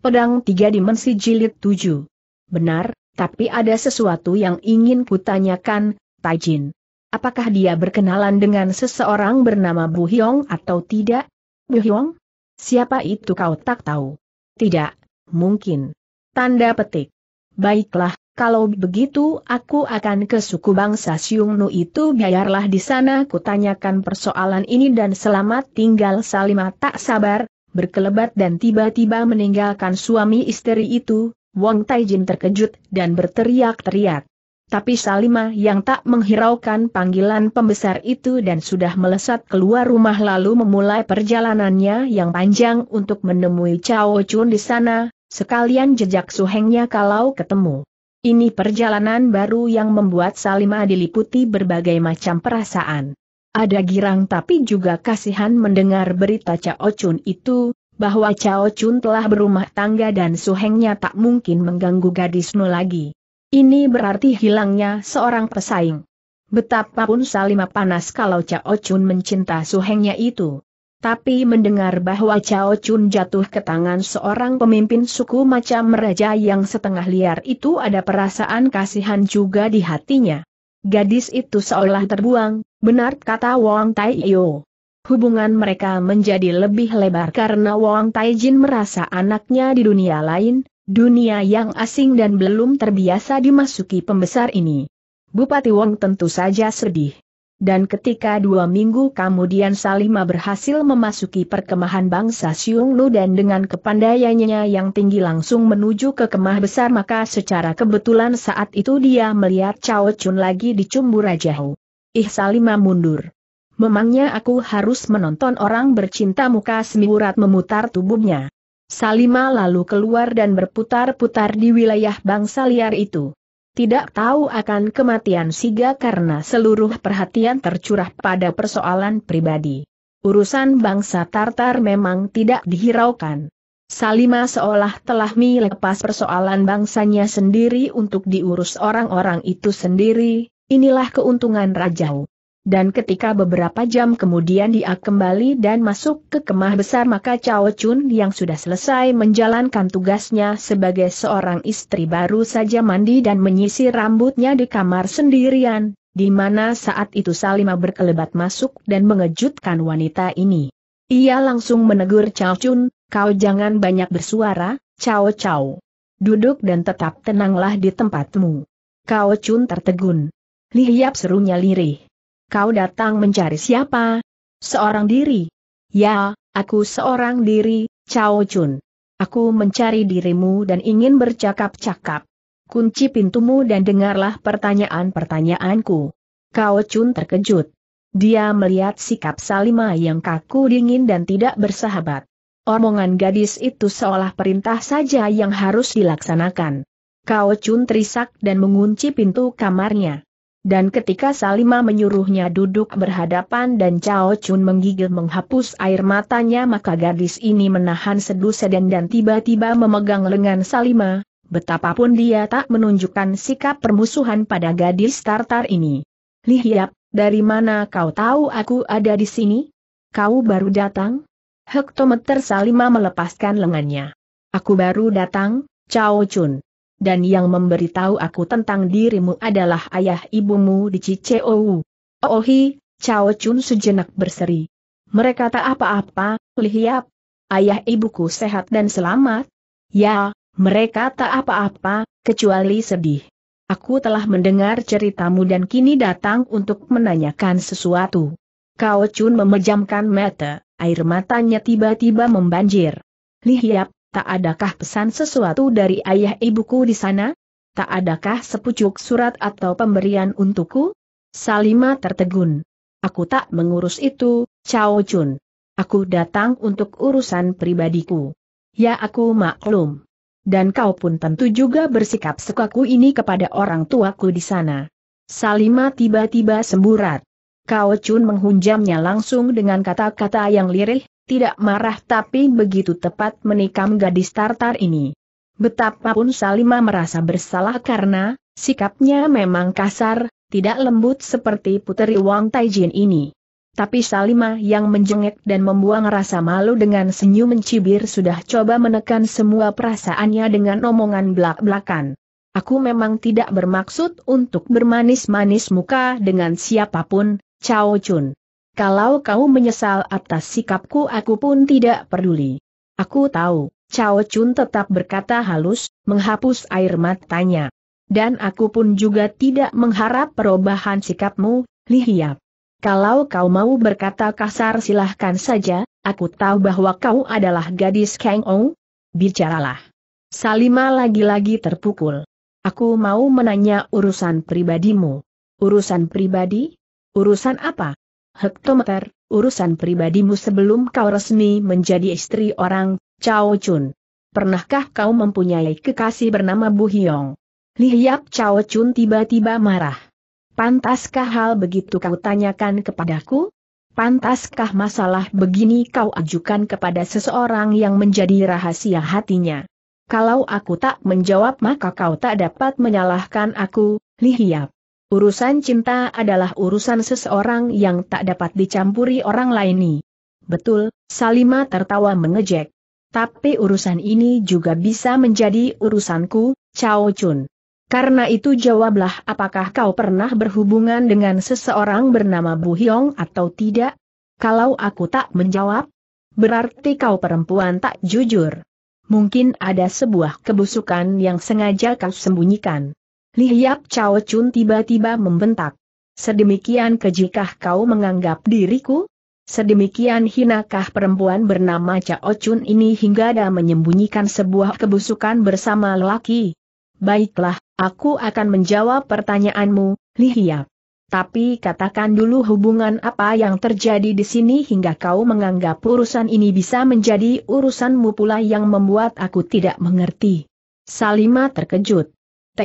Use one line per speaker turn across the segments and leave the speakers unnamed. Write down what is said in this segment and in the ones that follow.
Pedang Tiga Dimensi Jilid 7. Benar, tapi ada sesuatu yang ingin kutanyakan, Taijin. Apakah dia berkenalan dengan seseorang bernama Bu Hyong atau tidak? Bu Hyong? Siapa itu kau tak tahu? Tidak, mungkin. Tanda petik. Baiklah, kalau begitu aku akan ke suku bangsa Siung Nu itu biarlah di sana kutanyakan persoalan ini dan selamat tinggal Salima tak sabar, berkelebat dan tiba-tiba meninggalkan suami istri itu, Wang Taijin terkejut dan berteriak-teriak. Tapi Salima yang tak menghiraukan panggilan pembesar itu dan sudah melesat keluar rumah lalu memulai perjalanannya yang panjang untuk menemui Cao Chun di sana, sekalian jejak suhengnya kalau ketemu. Ini perjalanan baru yang membuat Salima diliputi berbagai macam perasaan. Ada girang tapi juga kasihan mendengar berita Cao Chun itu, bahwa Cao Chun telah berumah tangga dan suhengnya tak mungkin mengganggu gadis Nu lagi. Ini berarti hilangnya seorang pesaing. Betapapun Salima panas kalau Cao Chun mencinta suhengnya itu. Tapi mendengar bahwa Cao Chun jatuh ke tangan seorang pemimpin suku macam raja yang setengah liar itu ada perasaan kasihan juga di hatinya. Gadis itu seolah terbuang, Benar kata Wang Tai Yo. Hubungan mereka menjadi lebih lebar karena Wang Taijin merasa anaknya di dunia lain, dunia yang asing dan belum terbiasa dimasuki pembesar ini. Bupati Wang tentu saja sedih. Dan ketika dua minggu kemudian Salima berhasil memasuki perkemahan bangsa Lu dan dengan kepandaiannya yang tinggi langsung menuju ke kemah besar maka secara kebetulan saat itu dia melihat Cao Chun lagi di Cumbu Rajau. Ih Salima mundur. Memangnya aku harus menonton orang bercinta muka semiurat memutar tubuhnya. Salima lalu keluar dan berputar-putar di wilayah bangsa liar itu. Tidak tahu akan kematian Siga karena seluruh perhatian tercurah pada persoalan pribadi. Urusan bangsa Tartar memang tidak dihiraukan. Salima seolah telah melepas persoalan bangsanya sendiri untuk diurus orang-orang itu sendiri, Inilah keuntungan Rajau. Dan ketika beberapa jam kemudian dia kembali dan masuk ke kemah besar maka Cao Chun yang sudah selesai menjalankan tugasnya sebagai seorang istri baru saja mandi dan menyisir rambutnya di kamar sendirian, di mana saat itu Salima berkelebat masuk dan mengejutkan wanita ini. Ia langsung menegur Cao Chun, kau jangan banyak bersuara, Cao Cao, Duduk dan tetap tenanglah di tempatmu. Cao Chun tertegun. Lihiap serunya lirih. Kau datang mencari siapa? Seorang diri. Ya, aku seorang diri, Cao Chun. Aku mencari dirimu dan ingin bercakap-cakap. Kunci pintumu dan dengarlah pertanyaan-pertanyaanku. Cao Chun terkejut. Dia melihat sikap Salima yang kaku dingin dan tidak bersahabat. Omongan gadis itu seolah perintah saja yang harus dilaksanakan. Cao Chun terisak dan mengunci pintu kamarnya. Dan ketika Salima menyuruhnya duduk berhadapan dan Cao Chun menggigil menghapus air matanya maka gadis ini menahan sedu sedan dan tiba-tiba memegang lengan Salima, betapapun dia tak menunjukkan sikap permusuhan pada gadis Tartar ini. Lihiap, dari mana kau tahu aku ada di sini? Kau baru datang? Hektometer Salima melepaskan lengannya. Aku baru datang, Cao Chun dan yang memberitahu aku tentang dirimu adalah ayah ibumu di Ciceu. Ohi, oh, Chao Chun sejenak berseri. Mereka tak apa-apa, lihiap. Ayah ibuku sehat dan selamat. Ya, mereka tak apa-apa, kecuali sedih. Aku telah mendengar ceritamu dan kini datang untuk menanyakan sesuatu. Kao Chun memejamkan mata, air matanya tiba-tiba membanjir. Lihiap, Tak adakah pesan sesuatu dari ayah ibuku di sana? Tak adakah sepucuk surat atau pemberian untukku? Salima tertegun. Aku tak mengurus itu, Cao Chun. Aku datang untuk urusan pribadiku. Ya aku maklum. Dan kau pun tentu juga bersikap sekaku ini kepada orang tuaku di sana. Salima tiba-tiba semburat. Kau Chun menghunjamnya langsung dengan kata-kata yang lirih, tidak marah tapi begitu tepat menikam gadis Tartar ini. Betapapun Salima merasa bersalah karena, sikapnya memang kasar, tidak lembut seperti puteri Wang Taijin ini. Tapi Salima yang menjengek dan membuang rasa malu dengan senyum mencibir sudah coba menekan semua perasaannya dengan omongan belak-belakan. Aku memang tidak bermaksud untuk bermanis-manis muka dengan siapapun, Chao Chun. Kalau kau menyesal atas sikapku aku pun tidak peduli. Aku tahu, Chao Chun tetap berkata halus, menghapus air matanya. Dan aku pun juga tidak mengharap perubahan sikapmu, Li Hiap. Kalau kau mau berkata kasar silahkan saja, aku tahu bahwa kau adalah gadis Kang Ou. Bicaralah. Salima lagi-lagi terpukul. Aku mau menanya urusan pribadimu. Urusan pribadi? Urusan apa? Hektometer, urusan pribadimu sebelum kau resmi menjadi istri orang, Cao Chun. Pernahkah kau mempunyai kekasih bernama Bu Hyong? Lihiap Chao Chun tiba-tiba marah. Pantaskah hal begitu kau tanyakan kepadaku? Pantaskah masalah begini kau ajukan kepada seseorang yang menjadi rahasia hatinya? Kalau aku tak menjawab maka kau tak dapat menyalahkan aku, Lihiap. Urusan cinta adalah urusan seseorang yang tak dapat dicampuri orang lain. Betul, Salima tertawa mengejek. Tapi urusan ini juga bisa menjadi urusanku, Cao Chun. Karena itu jawablah apakah kau pernah berhubungan dengan seseorang bernama Bu Hyong atau tidak? Kalau aku tak menjawab, berarti kau perempuan tak jujur. Mungkin ada sebuah kebusukan yang sengaja kau sembunyikan. Lihiap Chao Chun tiba-tiba membentak. Sedemikian kejikah kau menganggap diriku? Sedemikian hinakah perempuan bernama Chao Chun ini hingga ada menyembunyikan sebuah kebusukan bersama lelaki? Baiklah, aku akan menjawab pertanyaanmu, Lihiap. Tapi katakan dulu hubungan apa yang terjadi di sini hingga kau menganggap urusan ini bisa menjadi urusanmu pula yang membuat aku tidak mengerti. Salima terkejut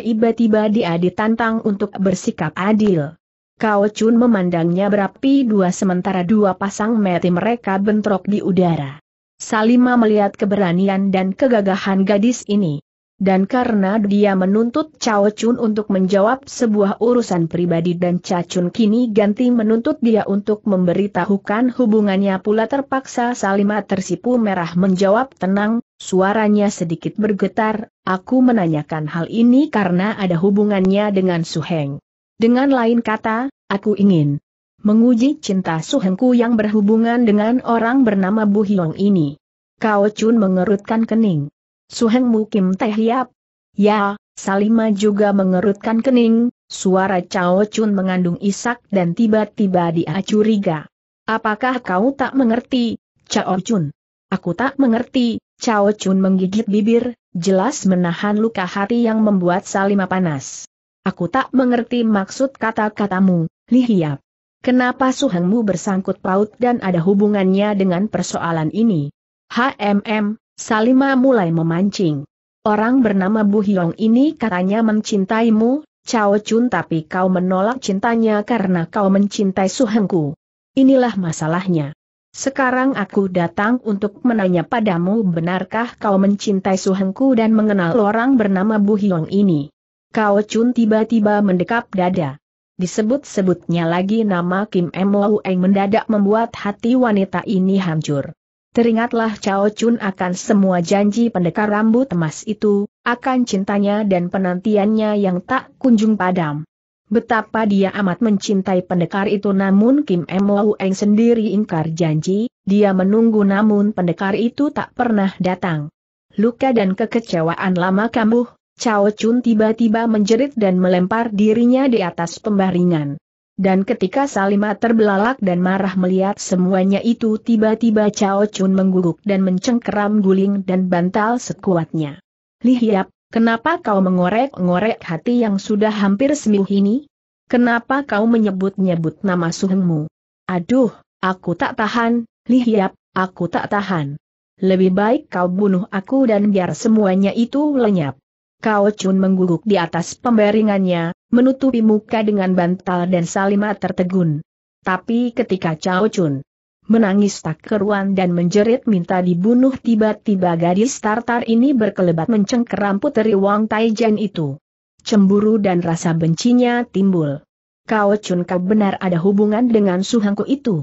tiba-tiba dia ditantang untuk bersikap adil. Kau Chun memandangnya berapi dua sementara dua pasang mati mereka bentrok di udara. Salima melihat keberanian dan kegagahan gadis ini. Dan karena dia menuntut Cao Chun untuk menjawab sebuah urusan pribadi dan Cao Chun kini ganti menuntut dia untuk memberitahukan hubungannya pula terpaksa Salima tersipu merah menjawab tenang, Suaranya sedikit bergetar, aku menanyakan hal ini karena ada hubungannya dengan Su Heng. Dengan lain kata, aku ingin menguji cinta Su Suhengku yang berhubungan dengan orang bernama Bu Hiong ini. Kao Chun mengerutkan kening. Su Suheng Kim Teh Yap. Ya, Salima juga mengerutkan kening, suara Cao Chun mengandung isak dan tiba-tiba dia curiga. Apakah kau tak mengerti, Cao Chun? Aku tak mengerti, Cao Chun menggigit bibir, jelas menahan luka hati yang membuat Salima panas. Aku tak mengerti maksud kata-katamu, Li Hiap. Kenapa suhengmu bersangkut paut dan ada hubungannya dengan persoalan ini? HMM, Salima mulai memancing. Orang bernama Bu Hyong ini katanya mencintaimu, Cao Chun tapi kau menolak cintanya karena kau mencintai suhengku. Inilah masalahnya. Sekarang aku datang untuk menanya padamu benarkah kau mencintai suhengku dan mengenal orang bernama Bu Hiong ini? Kau Chun tiba-tiba mendekap dada. Disebut-sebutnya lagi nama Kim M. Lau Eng mendadak membuat hati wanita ini hancur. Teringatlah Cao Chun akan semua janji pendekar rambut emas itu, akan cintanya dan penantiannya yang tak kunjung padam. Betapa dia amat mencintai pendekar itu namun Kim M. Eng sendiri ingkar janji, dia menunggu namun pendekar itu tak pernah datang. Luka dan kekecewaan lama kambuh, Chao Chun tiba-tiba menjerit dan melempar dirinya di atas pembaringan. Dan ketika Salima terbelalak dan marah melihat semuanya itu tiba-tiba Chao Chun mengguguk dan mencengkeram guling dan bantal sekuatnya. Lihiap, Kenapa kau mengorek-ngorek hati yang sudah hampir sembuh ini? Kenapa kau menyebut-nyebut nama suhengmu? Aduh, aku tak tahan, lihiap, aku tak tahan. Lebih baik kau bunuh aku dan biar semuanya itu lenyap. Kau cun mengguguk di atas pembaringannya, menutupi muka dengan bantal dan Salima tertegun. Tapi ketika Cao Chun menangis tak keruan dan menjerit minta dibunuh tiba-tiba gadis tartar ini berkelebat mencengkeram puteri Wang Taijen itu. Cemburu dan rasa bencinya timbul. Kau Chun kau benar ada hubungan dengan suhangku itu.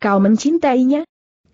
Kau mencintainya?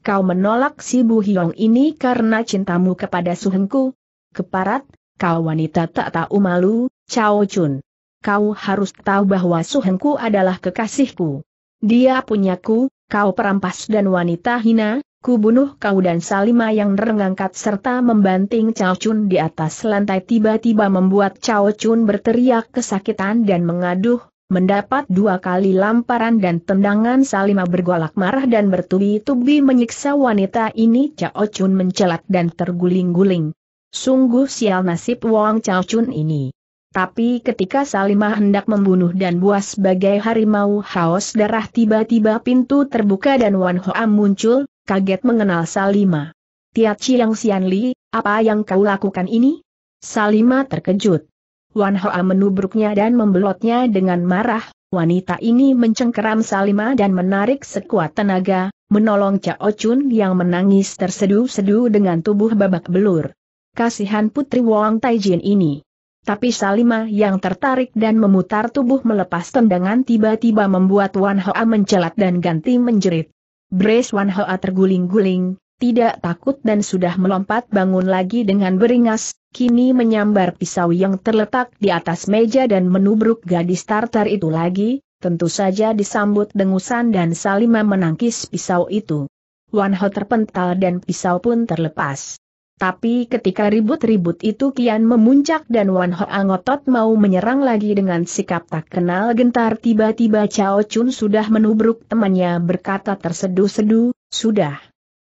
Kau menolak si Bu Hiong ini karena cintamu kepada suhengku? Keparat, kau wanita tak tahu malu, Cao Chun. Kau harus tahu bahwa suhengku adalah kekasihku. Dia punyaku, kau perampas dan wanita hina, ku bunuh kau dan Salima yang merengangkat serta membanting Cao Chun di atas lantai tiba-tiba membuat Cao Chun berteriak kesakitan dan mengaduh, mendapat dua kali lamparan dan tendangan Salima bergolak marah dan bertubi-tubi menyiksa wanita ini Cao Chun mencelat dan terguling-guling. Sungguh sial nasib Wang Cao Chun ini. Tapi ketika Salimah hendak membunuh dan buas sebagai harimau haus darah tiba-tiba pintu terbuka dan Wan Hoa muncul, kaget mengenal Salima. Tiaci yang Sianli, apa yang kau lakukan ini? Salima terkejut. Wan Hoa menubruknya dan membelotnya dengan marah, wanita ini mencengkeram Salima dan menarik sekuat tenaga, menolong Cao Chun yang menangis tersedu-sedu dengan tubuh babak belur. Kasihan Putri Wong Taijin ini. Tapi Salima yang tertarik dan memutar tubuh melepas tendangan tiba-tiba membuat Wan Hoa mencelat dan ganti menjerit. Brace Wan Hoa terguling-guling, tidak takut dan sudah melompat bangun lagi dengan beringas, kini menyambar pisau yang terletak di atas meja dan menubruk gadis tartar itu lagi, tentu saja disambut dengusan dan Salima menangkis pisau itu. Wan Hoa terpental dan pisau pun terlepas. Tapi ketika ribut-ribut itu kian memuncak dan Wan Ho Angotot mau menyerang lagi dengan sikap tak kenal gentar tiba-tiba Cao Chun sudah menubruk temannya berkata tersedu sedu sudah.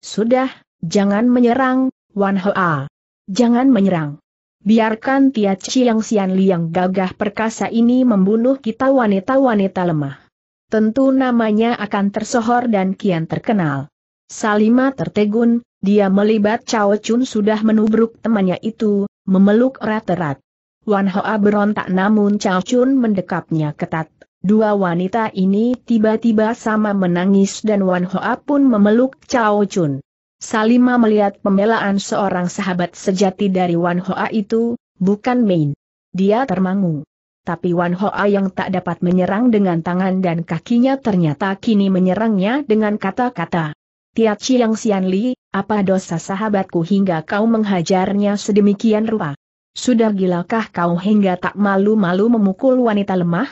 Sudah, jangan menyerang, Wan Ho A. Jangan menyerang. Biarkan Tia Chiang Sian Liang gagah perkasa ini membunuh kita wanita-wanita lemah. Tentu namanya akan tersohor dan kian terkenal. Salima tertegun, dia melibat Cao Chun sudah menubruk temannya itu, memeluk erat-erat. Wan Hoa berontak namun Cao Chun mendekapnya ketat. Dua wanita ini tiba-tiba sama menangis dan Wan Hoa pun memeluk Cao Chun. Salima melihat pembelaan seorang sahabat sejati dari Wan Hoa itu, bukan main. Dia termangu. Tapi Wan Hoa yang tak dapat menyerang dengan tangan dan kakinya ternyata kini menyerangnya dengan kata-kata. Tia Chiang Sian Li, apa dosa sahabatku hingga kau menghajarnya sedemikian rupa? Sudah gilakah kau hingga tak malu-malu memukul wanita lemah?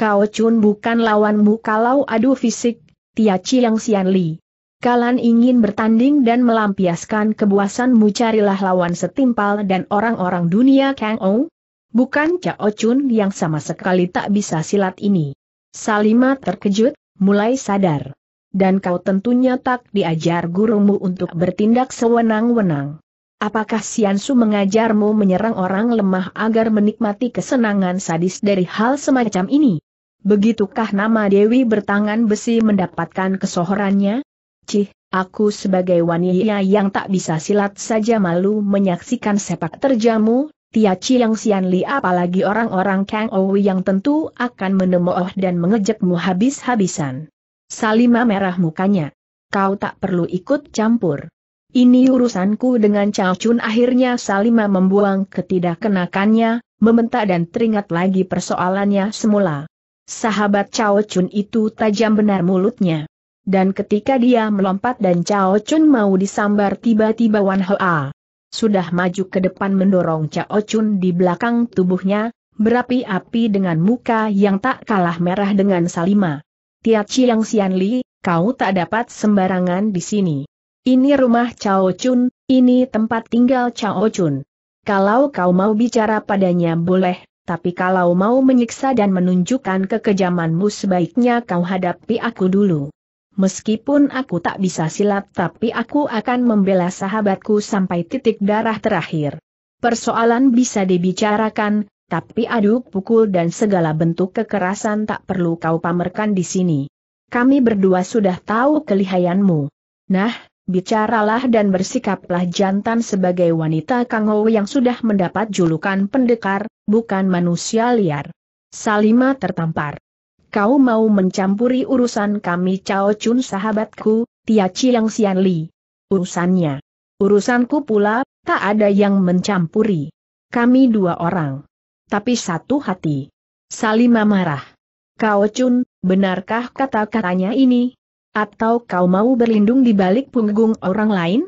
Kau Chun bukan lawanmu kalau adu fisik, Tia Chiang Sian Li. Kalan ingin bertanding dan melampiaskan kebuasanmu carilah lawan setimpal dan orang-orang dunia Kang Ong? Bukan Cao Chun yang sama sekali tak bisa silat ini. Salima terkejut, mulai sadar dan kau tentunya tak diajar gurumu untuk bertindak sewenang-wenang. Apakah Siansu mengajarmu menyerang orang lemah agar menikmati kesenangan sadis dari hal semacam ini? Begitukah nama Dewi bertangan besi mendapatkan kesohorannya? Cih, aku sebagai wanita yang tak bisa silat saja malu menyaksikan sepak terjamu, Tia Chiang Sian Li apalagi orang-orang Kang Owi yang tentu akan menemuoh dan mengejekmu habis-habisan. Salima merah mukanya. Kau tak perlu ikut campur. Ini urusanku dengan Cao Chun akhirnya Salima membuang ketidakkenakannya, membentak dan teringat lagi persoalannya semula. Sahabat Cao Chun itu tajam benar mulutnya. Dan ketika dia melompat dan Chao Chun mau disambar tiba-tiba Wan Hoa sudah maju ke depan mendorong Cao Chun di belakang tubuhnya, berapi-api dengan muka yang tak kalah merah dengan Salima. Tia Chiang Xianli, kau tak dapat sembarangan di sini. Ini rumah Chao Chun, ini tempat tinggal Chao Chun. Kalau kau mau bicara padanya boleh, tapi kalau mau menyiksa dan menunjukkan kekejamanmu sebaiknya kau hadapi aku dulu. Meskipun aku tak bisa silat tapi aku akan membela sahabatku sampai titik darah terakhir. Persoalan bisa dibicarakan, tapi aduk, pukul dan segala bentuk kekerasan tak perlu kau pamerkan di sini. Kami berdua sudah tahu kelihayanmu. Nah, bicaralah dan bersikaplah jantan sebagai wanita Kangou yang sudah mendapat julukan pendekar, bukan manusia liar. Salima tertampar. Kau mau mencampuri urusan kami Cao Chun sahabatku, Tia Chiang Xian Li. Urusannya. Urusanku pula, tak ada yang mencampuri. Kami dua orang tapi satu hati. Salima marah. Kau Chun, benarkah kata-katanya ini? Atau kau mau berlindung di balik punggung orang lain?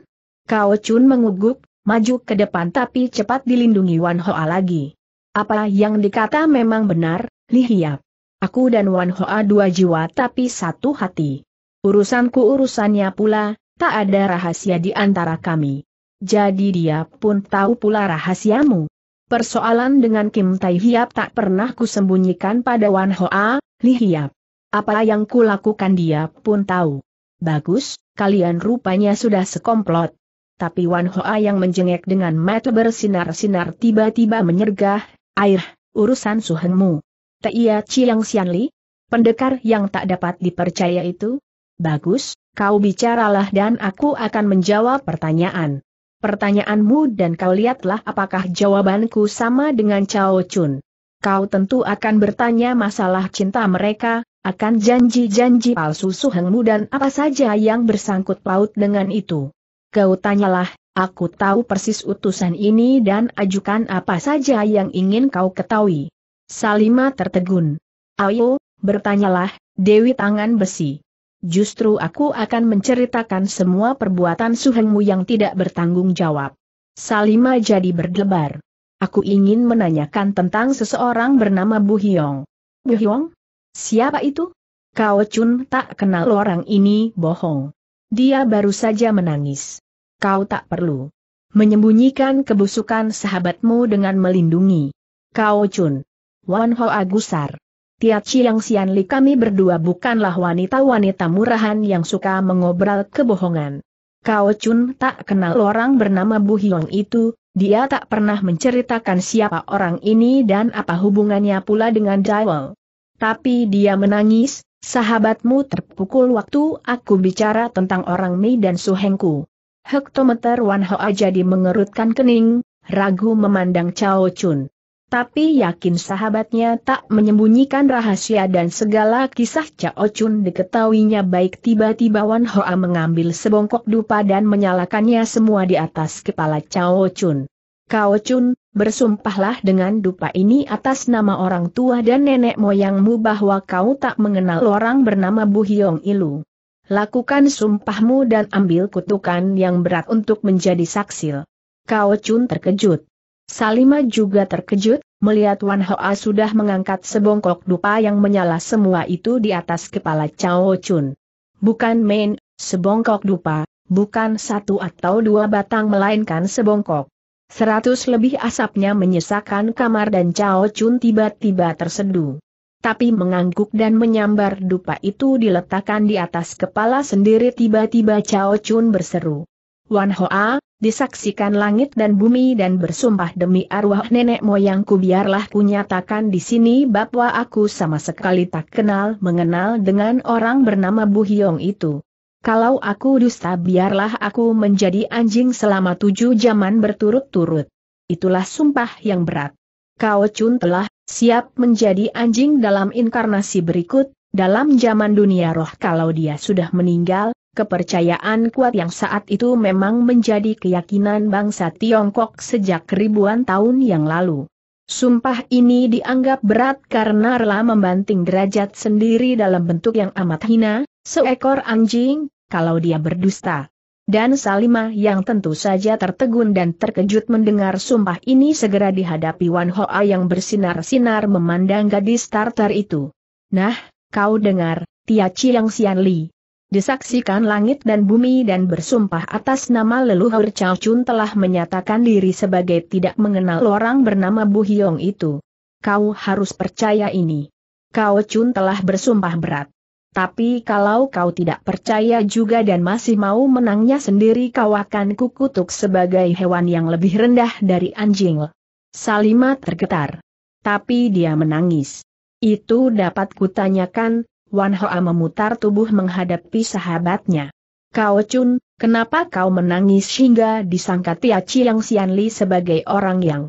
Kau Chun mengugup, maju ke depan tapi cepat dilindungi Wan Hoa lagi. Apa yang dikata memang benar, Li Hiap. Aku dan Wan Hoa dua jiwa tapi satu hati. Urusanku urusannya pula, tak ada rahasia di antara kami. Jadi dia pun tahu pula rahasiamu. Persoalan dengan Kim Tai Hiap tak pernah kusembunyikan pada Wan Hoa, Li Hiap. Apa yang kulakukan dia pun tahu. Bagus, kalian rupanya sudah sekomplot. Tapi Wan Hoa yang menjengek dengan mata bersinar-sinar tiba-tiba menyergah, air, urusan suhengmu. Tia Chiang Xianli? Pendekar yang tak dapat dipercaya itu? Bagus, kau bicaralah dan aku akan menjawab pertanyaan pertanyaanmu dan kau lihatlah apakah jawabanku sama dengan Chao Chun. Kau tentu akan bertanya masalah cinta mereka, akan janji-janji palsu suhengmu dan apa saja yang bersangkut paut dengan itu. Kau tanyalah, aku tahu persis utusan ini dan ajukan apa saja yang ingin kau ketahui. Salima tertegun. Ayo, bertanyalah, Dewi Tangan Besi justru aku akan menceritakan semua perbuatan Suhengmu yang tidak bertanggung jawab. Salima jadi berdebar. Aku ingin menanyakan tentang seseorang bernama Bu Hyong. Bu Hyong? Siapa itu? Kau Chun tak kenal orang ini, bohong. Dia baru saja menangis. Kau tak perlu menyembunyikan kebusukan sahabatmu dengan melindungi. Kau Chun. Wan Ho Agusar. Chiang Sian li kami berdua bukanlah wanita-wanita murahan yang suka mengobrol kebohongan. Kau Chun tak kenal orang bernama Bu Hiong itu, dia tak pernah menceritakan siapa orang ini dan apa hubungannya pula dengan Daiwal. Tapi dia menangis, sahabatmu terpukul waktu aku bicara tentang orang Mei dan Suhengku. Hektometer Wan Hoa jadi mengerutkan kening, ragu memandang Cao Chun. Tapi yakin sahabatnya tak menyembunyikan rahasia dan segala kisah Cao Chun diketahuinya baik tiba-tiba Wan Hoa mengambil sebongkok dupa dan menyalakannya semua di atas kepala Cao Chun. Cao Chun, bersumpahlah dengan dupa ini atas nama orang tua dan nenek moyangmu bahwa kau tak mengenal orang bernama Bu Hyong Ilu. Lakukan sumpahmu dan ambil kutukan yang berat untuk menjadi saksil. Cao Chun terkejut. Salima juga terkejut, Melihat Wan Hoa sudah mengangkat sebongkok dupa yang menyala semua itu di atas kepala Chao Chun. Bukan main, sebongkok dupa, bukan satu atau dua batang melainkan sebongkok. Seratus lebih asapnya menyesakan kamar dan Chao Chun tiba-tiba terseduh tapi mengangguk dan menyambar dupa itu diletakkan di atas kepala sendiri tiba-tiba Chao Chun berseru. Wan Hoa, disaksikan langit dan bumi dan bersumpah demi arwah nenek moyangku biarlah ku nyatakan di sini bahwa aku sama sekali tak kenal mengenal dengan orang bernama Bu Hyong itu. Kalau aku dusta biarlah aku menjadi anjing selama tujuh zaman berturut-turut. Itulah sumpah yang berat. Kau Chun telah siap menjadi anjing dalam inkarnasi berikut, dalam zaman dunia roh kalau dia sudah meninggal, Kepercayaan kuat yang saat itu memang menjadi keyakinan bangsa Tiongkok sejak ribuan tahun yang lalu. Sumpah ini dianggap berat karena rela membanting derajat sendiri dalam bentuk yang amat hina, seekor anjing, kalau dia berdusta. Dan Salima yang tentu saja tertegun dan terkejut mendengar sumpah ini segera dihadapi Wan Hoa yang bersinar-sinar memandang gadis tartar itu. Nah, kau dengar, Tia Chiang Xian Li disaksikan langit dan bumi dan bersumpah atas nama leluhur Chao Chun telah menyatakan diri sebagai tidak mengenal orang bernama Bu Hyong itu. Kau harus percaya ini. Kau Chun telah bersumpah berat. Tapi kalau kau tidak percaya juga dan masih mau menangnya sendiri kau akan kukutuk sebagai hewan yang lebih rendah dari anjing. Salima tergetar. Tapi dia menangis. Itu dapat kutanyakan, Wan Hoa memutar tubuh menghadapi sahabatnya. Kau Chun, kenapa kau menangis hingga disangka Tia Chiang Xianli sebagai orang yang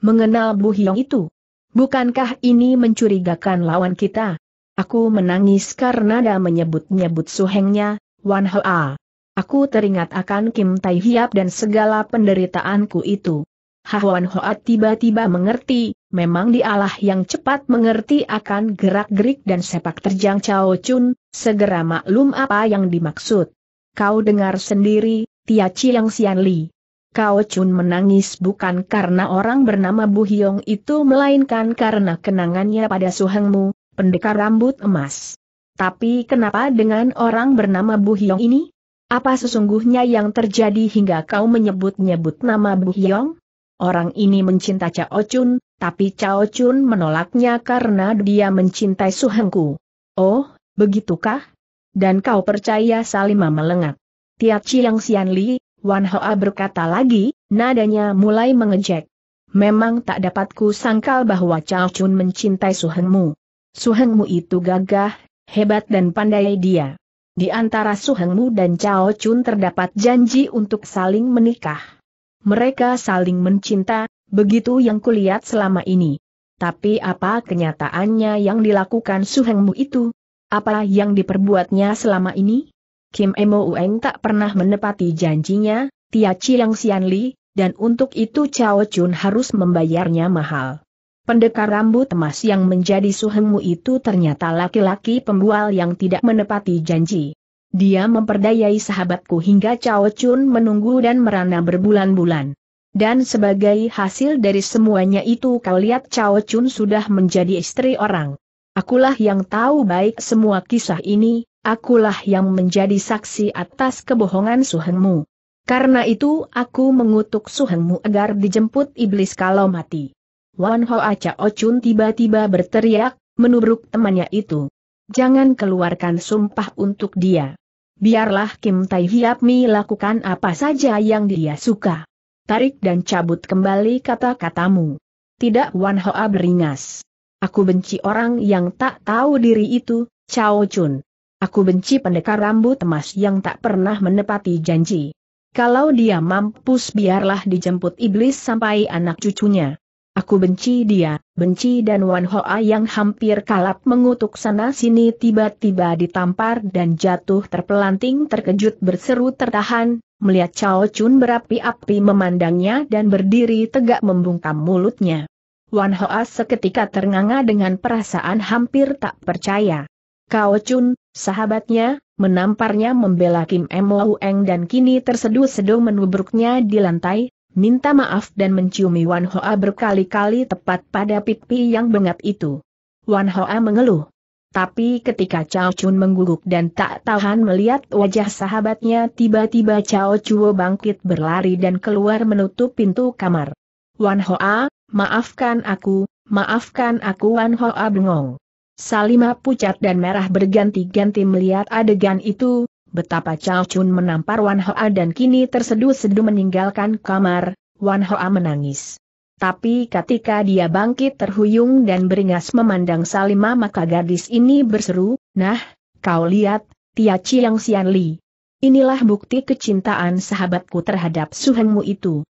mengenal Bu Hiong itu? Bukankah ini mencurigakan lawan kita? Aku menangis karena dia menyebut-nyebut suhengnya, Wan Hoa. Aku teringat akan Kim Tai Hiap dan segala penderitaanku itu. Hawan Hoat tiba-tiba mengerti, memang dialah yang cepat mengerti akan gerak-gerik dan sepak terjang Cao Chun, segera maklum apa yang dimaksud. Kau dengar sendiri, Tia Chiang Sian Li. Kao Chun menangis bukan karena orang bernama Bu Hyong itu melainkan karena kenangannya pada Suhengmu, pendekar rambut emas. Tapi kenapa dengan orang bernama Bu Hyong ini? Apa sesungguhnya yang terjadi hingga kau menyebut-nyebut nama Bu Hyong? Orang ini mencinta Cao Chun, tapi Cao Chun menolaknya karena dia mencintai Su Hengku. Oh, begitukah? Dan kau percaya Salima melengak. Tiap Chiang Xian Li, Wan Hoa berkata lagi, nadanya mulai mengejek. Memang tak dapatku sangkal bahwa Cao Chun mencintai Su Hengmu. Su Hengmu itu gagah, hebat dan pandai dia. Di antara Su Hengmu dan Cao Chun terdapat janji untuk saling menikah. Mereka saling mencinta, begitu yang kulihat selama ini. Tapi apa kenyataannya yang dilakukan Su Suhengmu itu? Apa yang diperbuatnya selama ini? Kim Emo Ueng tak pernah menepati janjinya, Tia Chiang Xian Li, dan untuk itu Cao Chun harus membayarnya mahal. Pendekar rambut emas yang menjadi Su suhengmu itu ternyata laki-laki pembual yang tidak menepati janji. Dia memperdayai sahabatku hingga Cao Chun menunggu dan merana berbulan-bulan. Dan sebagai hasil dari semuanya itu kau lihat Cao Chun sudah menjadi istri orang. Akulah yang tahu baik semua kisah ini, akulah yang menjadi saksi atas kebohongan suhengmu. Karena itu aku mengutuk suhengmu agar dijemput iblis kalau mati. Wan Hoa Cao Chun tiba-tiba berteriak, menubruk temannya itu. Jangan keluarkan sumpah untuk dia. Biarlah Kim Tai Hiap Mi lakukan apa saja yang dia suka. Tarik dan cabut kembali kata-katamu. Tidak Wan Hoa beringas. Aku benci orang yang tak tahu diri itu, Chao Chun. Aku benci pendekar rambut emas yang tak pernah menepati janji. Kalau dia mampus biarlah dijemput iblis sampai anak cucunya. Aku benci dia, benci dan Wan Hoa yang hampir kalap mengutuk sana-sini tiba-tiba ditampar dan jatuh terpelanting terkejut berseru tertahan, melihat Chao Chun berapi-api memandangnya dan berdiri tegak membungkam mulutnya. Wan Hoa seketika ternganga dengan perasaan hampir tak percaya. Kao Chun, sahabatnya, menamparnya membela Kim Mo Eng dan kini terseduh-seduh menubruknya di lantai, minta maaf dan menciumi Wan Hoa berkali-kali tepat pada pipi yang bengap itu. Wan Hoa mengeluh. Tapi ketika Cao Chun mengguguk dan tak tahan melihat wajah sahabatnya tiba-tiba Cao Chuo bangkit berlari dan keluar menutup pintu kamar. Wan Hoa, maafkan aku, maafkan aku Wan Hoa bengong. Salima pucat dan merah berganti-ganti melihat adegan itu, Betapa Chao Chun menampar Wan Hoa dan kini terseduh-seduh meninggalkan kamar, Wan Hoa menangis. Tapi ketika dia bangkit terhuyung dan beringas memandang Salima maka gadis ini berseru, Nah, kau lihat, Tia Chiang Xian Li. Inilah bukti kecintaan sahabatku terhadap suhengmu itu.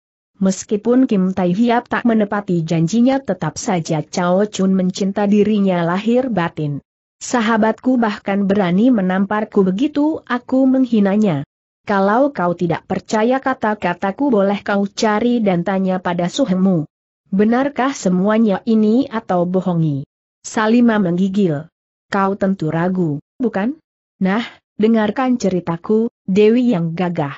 Meskipun Kim Tai Hiap tak menepati janjinya tetap saja Chao Chun mencinta dirinya lahir batin. Sahabatku bahkan berani menamparku begitu aku menghinanya. Kalau kau tidak percaya kata-kataku boleh kau cari dan tanya pada suhengmu. Benarkah semuanya ini atau bohongi? Salima menggigil. Kau tentu ragu, bukan? Nah, dengarkan ceritaku, Dewi yang gagah.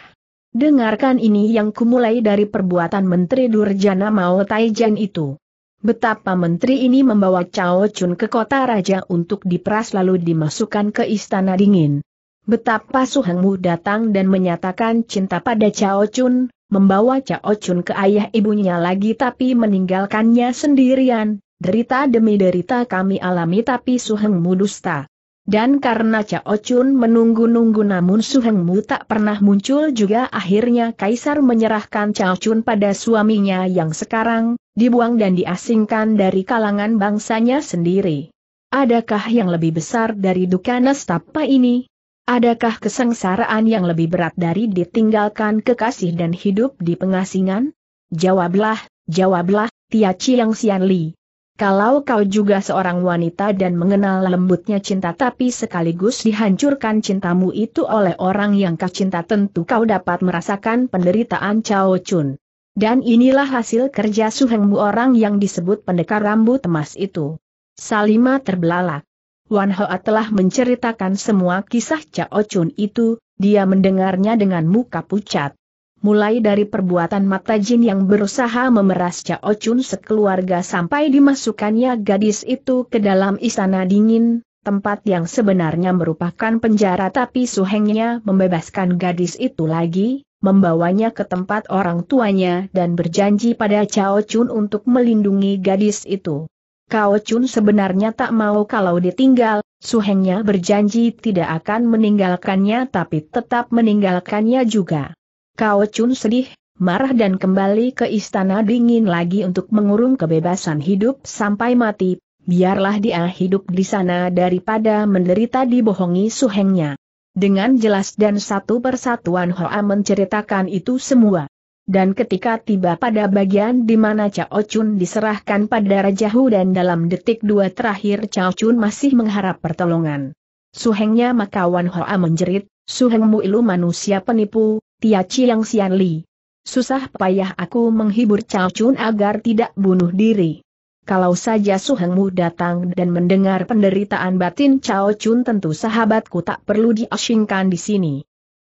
Dengarkan ini yang kumulai dari perbuatan Menteri Durjana Mao Taijan itu. Betapa menteri ini membawa Cao Chun ke kota raja untuk diperas lalu dimasukkan ke istana dingin. Betapa Su Mu datang dan menyatakan cinta pada Cao Chun, membawa Cao Chun ke ayah ibunya lagi tapi meninggalkannya sendirian, derita demi derita kami alami tapi Su Mu dusta. Dan karena Cao Chun menunggu-nunggu namun Su Hengmu tak pernah muncul juga akhirnya Kaisar menyerahkan Cao Chun pada suaminya yang sekarang, dibuang dan diasingkan dari kalangan bangsanya sendiri. Adakah yang lebih besar dari duka nestapa ini? Adakah kesengsaraan yang lebih berat dari ditinggalkan kekasih dan hidup di pengasingan? Jawablah, jawablah, Tia Chiang Xian Li. Kalau kau juga seorang wanita dan mengenal lembutnya cinta tapi sekaligus dihancurkan cintamu itu oleh orang yang kau cinta tentu kau dapat merasakan penderitaan Chao Chun. Dan inilah hasil kerja Suhengmu orang yang disebut pendekar rambut emas itu. Salima terbelalak. Wan Hoa telah menceritakan semua kisah Chao Chun itu, dia mendengarnya dengan muka pucat mulai dari perbuatan mata jin yang berusaha memeras Cao Chun sekeluarga sampai dimasukkannya gadis itu ke dalam istana dingin, tempat yang sebenarnya merupakan penjara tapi Su Hengnya membebaskan gadis itu lagi, membawanya ke tempat orang tuanya dan berjanji pada Cao Chun untuk melindungi gadis itu. Cao Chun sebenarnya tak mau kalau ditinggal, Hengnya berjanji tidak akan meninggalkannya tapi tetap meninggalkannya juga. Kau Chun sedih, marah dan kembali ke istana dingin lagi untuk mengurung kebebasan hidup sampai mati, biarlah dia hidup di sana daripada menderita dibohongi suhengnya. Dengan jelas dan satu persatuan Hoa menceritakan itu semua. Dan ketika tiba pada bagian di mana Cao Chun diserahkan pada Raja Hu dan dalam detik dua terakhir Cao Chun masih mengharap pertolongan. Suhengnya makawan Hoa menjerit, Suhengmu ilu manusia penipu, Tia Chiang Xian Li. Susah payah aku menghibur Cao Chun agar tidak bunuh diri. Kalau saja Su Suhengmu datang dan mendengar penderitaan batin Cao Chun tentu sahabatku tak perlu diasingkan di sini.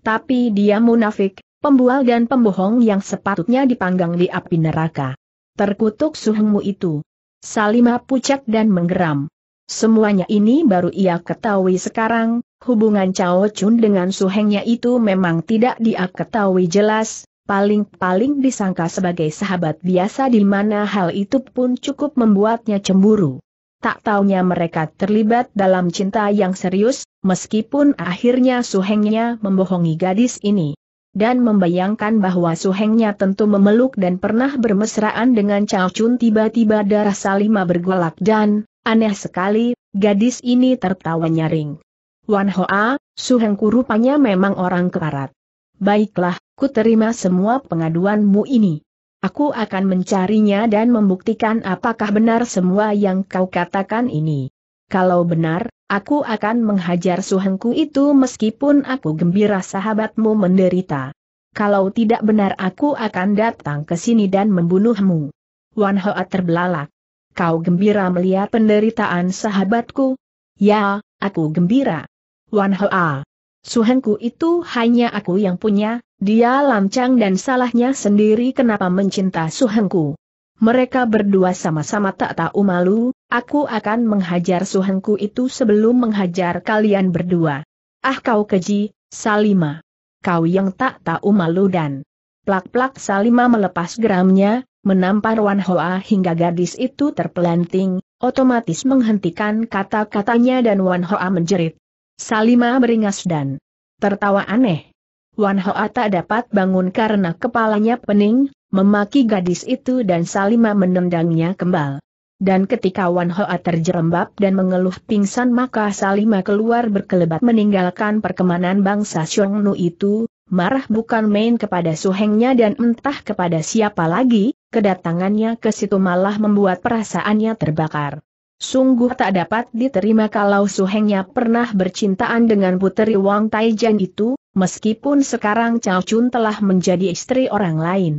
Tapi dia munafik, pembual dan pembohong yang sepatutnya dipanggang di api neraka. Terkutuk Su Suhengmu itu. Salima pucat dan menggeram. Semuanya ini baru ia ketahui sekarang, Hubungan Cao Chun dengan Su Hengnya itu memang tidak dia ketahui jelas, paling-paling disangka sebagai sahabat biasa di mana hal itu pun cukup membuatnya cemburu. Tak taunya mereka terlibat dalam cinta yang serius, meskipun akhirnya Su Hengnya membohongi gadis ini. Dan membayangkan bahwa Su Hengnya tentu memeluk dan pernah bermesraan dengan Cao Chun tiba-tiba darah Salima bergolak dan, aneh sekali, gadis ini tertawa nyaring. Wan Hoa, Suhengku rupanya memang orang keparat. Baiklah, ku terima semua pengaduanmu ini. Aku akan mencarinya dan membuktikan apakah benar semua yang kau katakan ini. Kalau benar, aku akan menghajar Suhengku itu meskipun aku gembira sahabatmu menderita. Kalau tidak benar aku akan datang ke sini dan membunuhmu. Wan Hoa terbelalak. Kau gembira melihat penderitaan sahabatku? Ya, aku gembira. Wan Hoa. Suhenku itu hanya aku yang punya, dia lancang dan salahnya sendiri kenapa mencinta Suhenku. Mereka berdua sama-sama tak tahu malu, aku akan menghajar Suhenku itu sebelum menghajar kalian berdua. Ah kau keji, Salima. Kau yang tak tahu malu dan... Plak-plak Salima melepas geramnya, menampar Wan Hoa hingga gadis itu terpelanting, otomatis menghentikan kata-katanya dan Wan Hoa menjerit. Salima beringas dan tertawa aneh. Wan Hoa tak dapat bangun karena kepalanya pening, memaki gadis itu dan Salima menendangnya kembali. Dan ketika Wan Hoa terjerembab dan mengeluh pingsan maka Salima keluar berkelebat meninggalkan perkemanan bangsa Xiongnu itu, marah bukan main kepada suhengnya dan entah kepada siapa lagi, kedatangannya ke situ malah membuat perasaannya terbakar. Sungguh tak dapat diterima kalau suhengnya pernah bercintaan dengan puteri Wang Taijan itu, meskipun sekarang Chao Chun telah menjadi istri orang lain.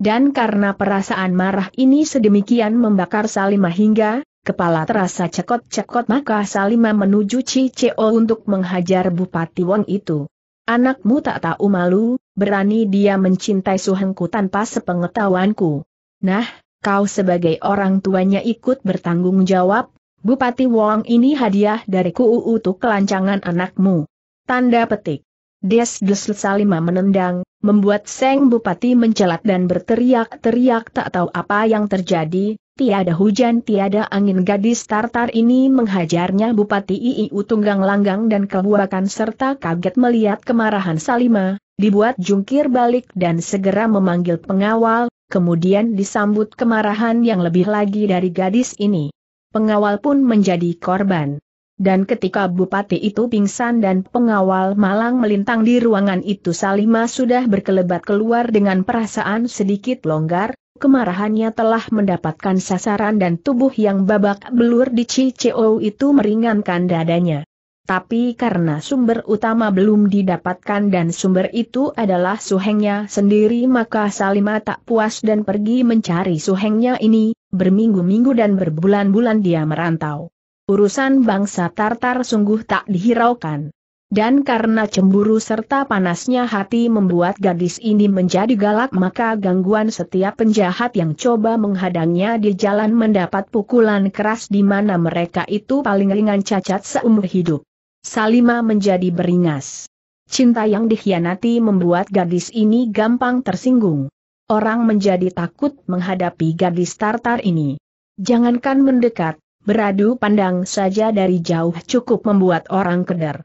Dan karena perasaan marah ini sedemikian membakar Salima hingga, kepala terasa cekot-cekot maka Salima menuju Ciceo untuk menghajar Bupati Wang itu. Anakmu tak tahu malu, berani dia mencintai suhengku tanpa sepengetahuanku. Nah, kau sebagai orang tuanya ikut bertanggung jawab, Bupati Wong ini hadiah dari KUU untuk kelancangan anakmu. Tanda petik. Des Des Salima menendang, membuat Seng Bupati mencelat dan berteriak-teriak tak tahu apa yang terjadi, tiada hujan tiada angin gadis Tartar ini menghajarnya Bupati II tunggang langgang dan kebuakan serta kaget melihat kemarahan Salima, dibuat jungkir balik dan segera memanggil pengawal, kemudian disambut kemarahan yang lebih lagi dari gadis ini. Pengawal pun menjadi korban. Dan ketika bupati itu pingsan dan pengawal malang melintang di ruangan itu Salima sudah berkelebat keluar dengan perasaan sedikit longgar, kemarahannya telah mendapatkan sasaran dan tubuh yang babak belur di CCO itu meringankan dadanya. Tapi karena sumber utama belum didapatkan dan sumber itu adalah suhengnya sendiri maka Salima tak puas dan pergi mencari suhengnya ini, berminggu-minggu dan berbulan-bulan dia merantau. Urusan bangsa Tartar sungguh tak dihiraukan. Dan karena cemburu serta panasnya hati membuat gadis ini menjadi galak maka gangguan setiap penjahat yang coba menghadangnya di jalan mendapat pukulan keras di mana mereka itu paling ringan cacat seumur hidup. Salima menjadi beringas. Cinta yang dikhianati membuat gadis ini gampang tersinggung. Orang menjadi takut menghadapi gadis Tartar ini. Jangankan mendekat, beradu pandang saja dari jauh cukup membuat orang keder.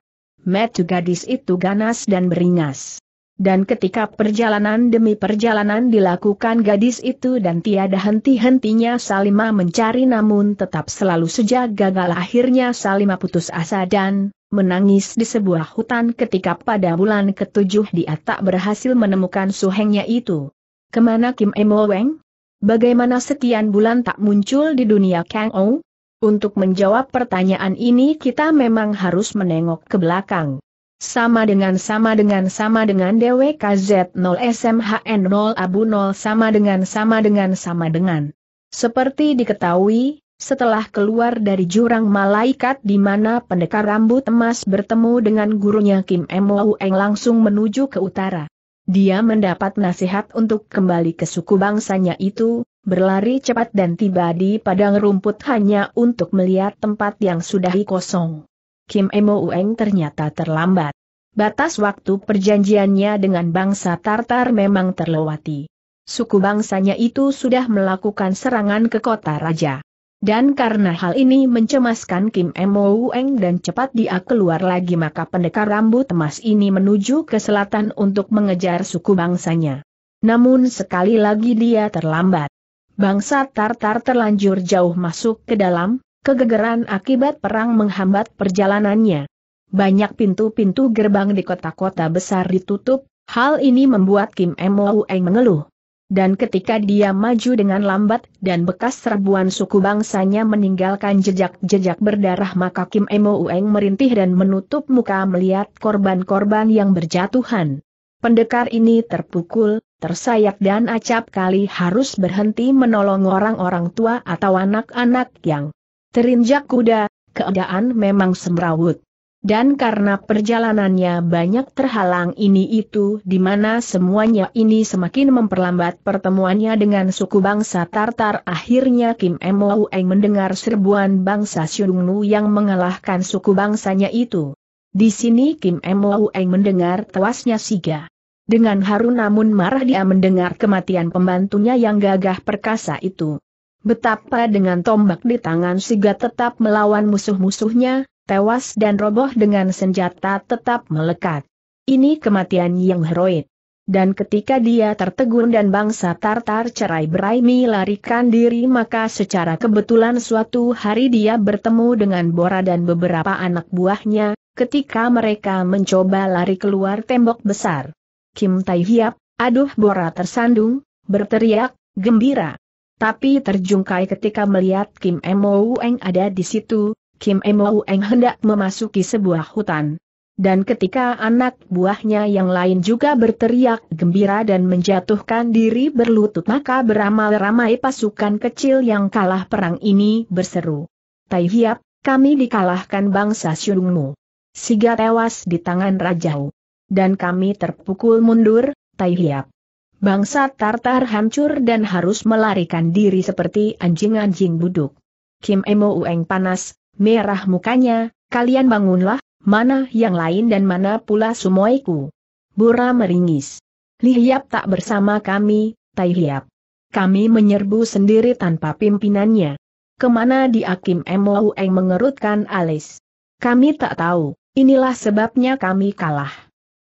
Metu gadis itu ganas dan beringas. Dan ketika perjalanan demi perjalanan dilakukan gadis itu dan tiada henti-hentinya Salima mencari namun tetap selalu sejak gagal akhirnya Salima putus asa dan menangis di sebuah hutan ketika pada bulan ketujuh dia tak berhasil menemukan suhengnya itu. Kemana Kim Emo Weng? Bagaimana sekian bulan tak muncul di dunia Kang Ou? Untuk menjawab pertanyaan ini kita memang harus menengok ke belakang. Sama dengan sama dengan sama dengan DWKZ 0 SMHN 0 Abu 0 sama dengan sama dengan sama dengan. Seperti diketahui, setelah keluar dari jurang malaikat di mana pendekar rambut emas bertemu dengan gurunya Kim Emo Eng langsung menuju ke utara. Dia mendapat nasihat untuk kembali ke suku bangsanya itu, berlari cepat dan tiba di padang rumput hanya untuk melihat tempat yang sudah kosong. Kim Emo Eng ternyata terlambat. Batas waktu perjanjiannya dengan bangsa Tartar memang terlewati. Suku bangsanya itu sudah melakukan serangan ke kota raja. Dan karena hal ini mencemaskan Kim Mo Eng dan cepat dia keluar lagi maka pendekar rambut emas ini menuju ke selatan untuk mengejar suku bangsanya. Namun sekali lagi dia terlambat. Bangsa Tartar terlanjur jauh masuk ke dalam, kegegeran akibat perang menghambat perjalanannya. Banyak pintu-pintu gerbang di kota-kota besar ditutup, hal ini membuat Kim Mo Eng mengeluh. Dan ketika dia maju dengan lambat dan bekas serbuan suku bangsanya meninggalkan jejak-jejak berdarah maka Kim Emo Ueng merintih dan menutup muka melihat korban-korban yang berjatuhan. Pendekar ini terpukul, tersayat dan acap kali harus berhenti menolong orang-orang tua atau anak-anak yang terinjak kuda, keadaan memang semrawut dan karena perjalanannya banyak terhalang ini itu di mana semuanya ini semakin memperlambat pertemuannya dengan suku bangsa Tartar akhirnya Kim Emo Eng mendengar serbuan bangsa Xiongnu yang mengalahkan suku bangsanya itu. Di sini Kim Emo Eng mendengar tewasnya Siga. Dengan haru namun marah dia mendengar kematian pembantunya yang gagah perkasa itu. Betapa dengan tombak di tangan Siga tetap melawan musuh-musuhnya, tewas dan roboh dengan senjata tetap melekat. Ini kematian yang heroik. Dan ketika dia tertegun dan bangsa Tartar cerai berai melarikan diri maka secara kebetulan suatu hari dia bertemu dengan Bora dan beberapa anak buahnya, ketika mereka mencoba lari keluar tembok besar. Kim Tai Hiap, aduh Bora tersandung, berteriak, gembira. Tapi terjungkai ketika melihat Kim Mo Eng ada di situ, Kim Emo Eng hendak memasuki sebuah hutan. Dan ketika anak buahnya yang lain juga berteriak gembira dan menjatuhkan diri berlutut maka beramal ramai pasukan kecil yang kalah perang ini berseru. Tai Hiap, kami dikalahkan bangsa Syungmu. Siga tewas di tangan Rajau. Dan kami terpukul mundur, Tai Hiap. Bangsa Tartar hancur dan harus melarikan diri seperti anjing-anjing buduk. Kim Emo Ueng panas, merah mukanya, kalian bangunlah, mana yang lain dan mana pula sumoiku. Bura meringis. Lihiap tak bersama kami, Tai Hiap. Kami menyerbu sendiri tanpa pimpinannya. Kemana di Akim Moueng mengerutkan alis. Kami tak tahu, inilah sebabnya kami kalah.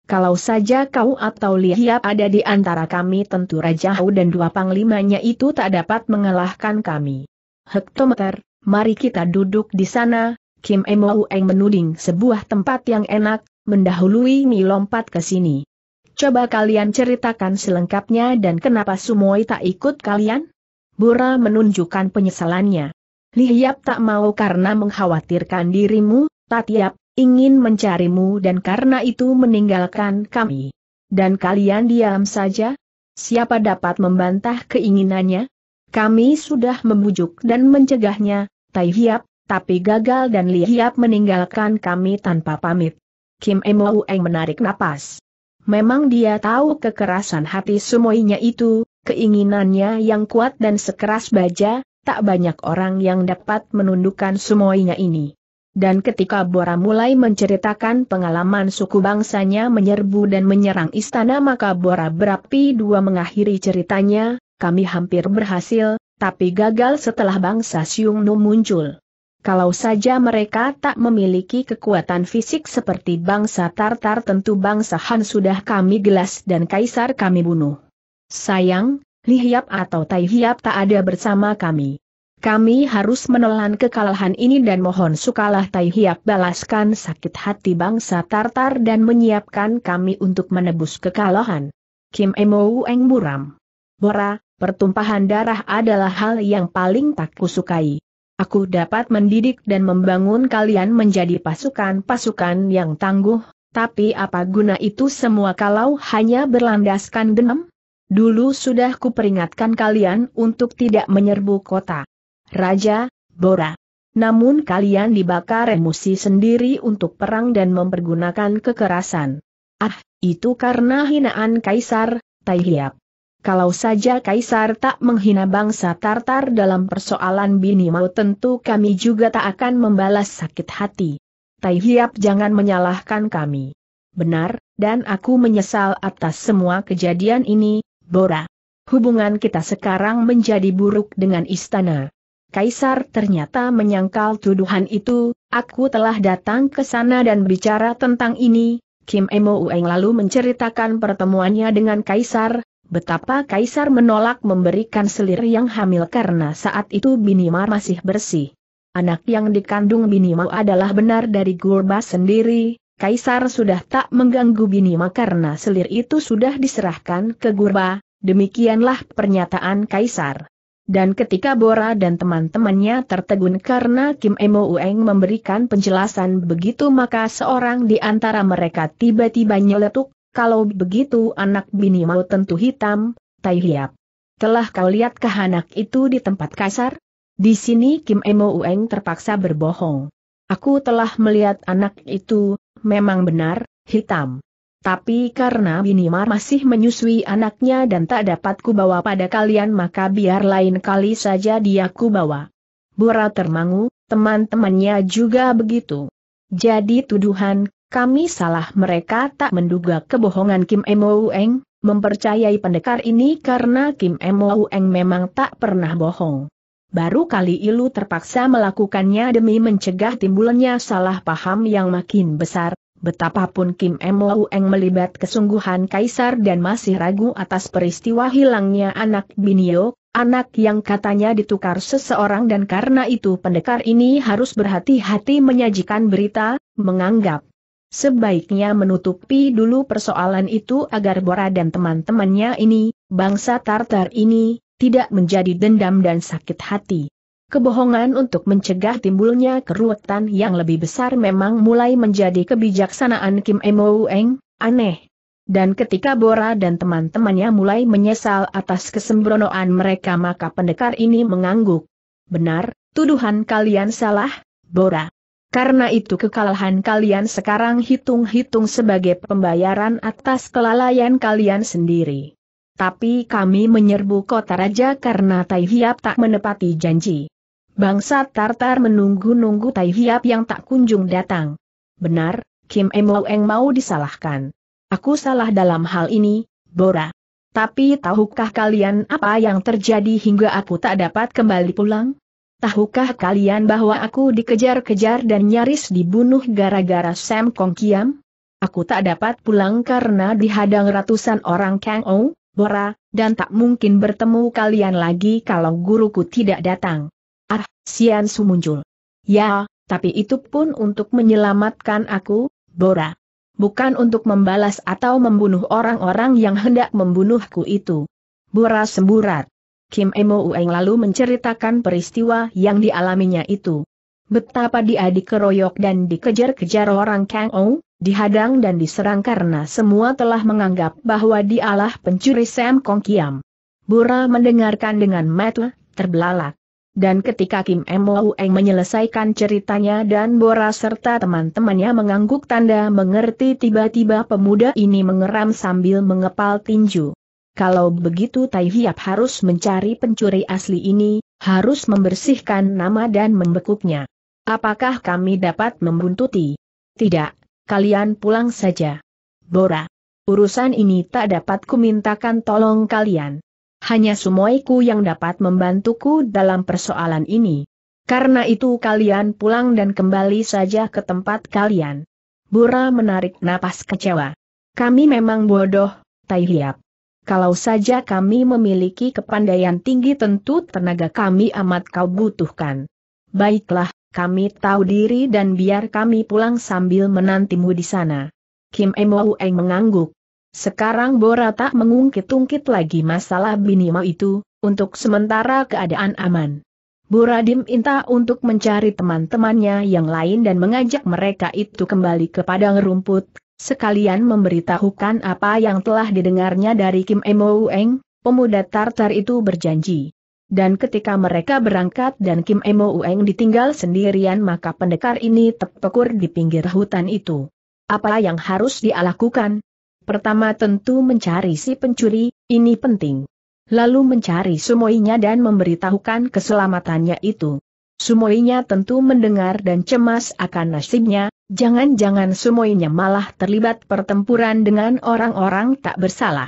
Kalau saja kau atau Lihiap ada di antara kami tentu Raja Hau dan dua panglimanya itu tak dapat mengalahkan kami. Hektometer, mari kita duduk di sana, Kim Emo Ueng menuding sebuah tempat yang enak, mendahului Mi lompat ke sini. Coba kalian ceritakan selengkapnya dan kenapa Sumoi tak ikut kalian? Bura menunjukkan penyesalannya. Lihiap tak mau karena mengkhawatirkan dirimu, Tatiap, ingin mencarimu dan karena itu meninggalkan kami. Dan kalian diam saja? Siapa dapat membantah keinginannya? Kami sudah membujuk dan mencegahnya, Tai Hiap, tapi gagal dan Li Hiap meninggalkan kami tanpa pamit. Kim Eng menarik napas. Memang dia tahu kekerasan hati semuanya itu, keinginannya yang kuat dan sekeras baja, tak banyak orang yang dapat menundukkan semuanya ini. Dan ketika Bora mulai menceritakan pengalaman suku bangsanya menyerbu dan menyerang istana maka Bora berapi dua mengakhiri ceritanya, kami hampir berhasil, tapi gagal setelah bangsa Siung Nu muncul. Kalau saja mereka tak memiliki kekuatan fisik seperti bangsa Tartar tentu bangsa Han sudah kami gelas dan kaisar kami bunuh. Sayang, Li Hiap atau Tai Hiap tak ada bersama kami. Kami harus menelan kekalahan ini dan mohon sukalah Tai Hiap balaskan sakit hati bangsa Tartar dan menyiapkan kami untuk menebus kekalahan. Kim Emo Eng Buram. Bora, Pertumpahan darah adalah hal yang paling tak kusukai. Aku dapat mendidik dan membangun kalian menjadi pasukan-pasukan yang tangguh, tapi apa guna itu semua kalau hanya berlandaskan dendam? Dulu sudah kuperingatkan kalian untuk tidak menyerbu kota. Raja, Bora. Namun kalian dibakar emosi sendiri untuk perang dan mempergunakan kekerasan. Ah, itu karena hinaan Kaisar, Taihiap. Kalau saja Kaisar tak menghina bangsa Tartar dalam persoalan Bini mau tentu kami juga tak akan membalas sakit hati. Tai Hiap jangan menyalahkan kami. Benar, dan aku menyesal atas semua kejadian ini, Bora. Hubungan kita sekarang menjadi buruk dengan istana. Kaisar ternyata menyangkal tuduhan itu, aku telah datang ke sana dan bicara tentang ini, Kim Emo Ueng lalu menceritakan pertemuannya dengan Kaisar, betapa Kaisar menolak memberikan selir yang hamil karena saat itu Binima masih bersih. Anak yang dikandung Binima adalah benar dari Gurba sendiri, Kaisar sudah tak mengganggu Binima karena selir itu sudah diserahkan ke Gurba, demikianlah pernyataan Kaisar. Dan ketika Bora dan teman-temannya tertegun karena Kim Emo Ueng memberikan penjelasan begitu maka seorang di antara mereka tiba-tiba nyeletuk, kalau begitu anak bini mau tentu hitam, Tai Hiap. Telah kau lihat anak itu di tempat kasar? Di sini Kim Emo Ueng terpaksa berbohong. Aku telah melihat anak itu, memang benar, hitam. Tapi karena Binimar masih menyusui anaknya dan tak dapat kubawa pada kalian maka biar lain kali saja dia kubawa. Bora termangu, teman-temannya juga begitu. Jadi tuduhan kami salah mereka tak menduga kebohongan Kim Emo Eng, mempercayai pendekar ini karena Kim Emo Eng memang tak pernah bohong. Baru kali Ilu terpaksa melakukannya demi mencegah timbulnya salah paham yang makin besar, betapapun Kim Emo Eng melibat kesungguhan Kaisar dan masih ragu atas peristiwa hilangnya anak Binio, anak yang katanya ditukar seseorang dan karena itu pendekar ini harus berhati-hati menyajikan berita, menganggap Sebaiknya menutupi dulu persoalan itu agar Bora dan teman-temannya ini, bangsa Tartar ini, tidak menjadi dendam dan sakit hati. Kebohongan untuk mencegah timbulnya keruwetan yang lebih besar memang mulai menjadi kebijaksanaan Kim Emo Eng, aneh. Dan ketika Bora dan teman-temannya mulai menyesal atas kesembronoan mereka maka pendekar ini mengangguk. Benar, tuduhan kalian salah, Bora. Karena itu kekalahan kalian sekarang hitung-hitung sebagai pembayaran atas kelalaian kalian sendiri. Tapi kami menyerbu kota raja karena Tai Hiap tak menepati janji. Bangsa Tartar menunggu-nunggu Tai Hiap yang tak kunjung datang. Benar, Kim Emoeng mau disalahkan. Aku salah dalam hal ini, Bora. Tapi tahukah kalian apa yang terjadi hingga aku tak dapat kembali pulang? Tahukah kalian bahwa aku dikejar-kejar dan nyaris dibunuh gara-gara Sam Kong Kiam? Aku tak dapat pulang karena dihadang ratusan orang Kang Ou, Bora, dan tak mungkin bertemu kalian lagi kalau guruku tidak datang. Ah, Sian Su muncul. Ya, tapi itu pun untuk menyelamatkan aku, Bora. Bukan untuk membalas atau membunuh orang-orang yang hendak membunuhku itu. Bora semburat. Kim Emo Ueng lalu menceritakan peristiwa yang dialaminya itu. Betapa dia dikeroyok dan dikejar-kejar orang Kang Ong, dihadang dan diserang karena semua telah menganggap bahwa dialah pencuri Sam Kong Kiam. Bura mendengarkan dengan mata terbelalak. Dan ketika Kim Emo Ueng menyelesaikan ceritanya dan Bora serta teman-temannya mengangguk tanda mengerti tiba-tiba pemuda ini mengeram sambil mengepal tinju kalau begitu Tai Hiap harus mencari pencuri asli ini, harus membersihkan nama dan membekuknya. Apakah kami dapat membuntuti? Tidak, kalian pulang saja. Bora. Urusan ini tak dapat kumintakan tolong kalian. Hanya sumoiku yang dapat membantuku dalam persoalan ini. Karena itu kalian pulang dan kembali saja ke tempat kalian. Bora menarik napas kecewa. Kami memang bodoh, Tai Hiap. Kalau saja kami memiliki kepandaian tinggi tentu tenaga kami amat kau butuhkan. Baiklah, kami tahu diri dan biar kami pulang sambil menantimu di sana. Kim Emoueng mengangguk. Sekarang Bora tak mengungkit-ungkit lagi masalah Binima itu, untuk sementara keadaan aman. Buradim minta untuk mencari teman-temannya yang lain dan mengajak mereka itu kembali ke padang rumput, sekalian memberitahukan apa yang telah didengarnya dari Kim Emo Ueng, pemuda Tartar itu berjanji. Dan ketika mereka berangkat dan Kim Emo Ueng ditinggal sendirian maka pendekar ini terpekur di pinggir hutan itu. Apa yang harus dia lakukan? Pertama tentu mencari si pencuri, ini penting. Lalu mencari sumoinya dan memberitahukan keselamatannya itu. Sumoinya tentu mendengar dan cemas akan nasibnya, Jangan-jangan sumoinya malah terlibat pertempuran dengan orang-orang tak bersalah.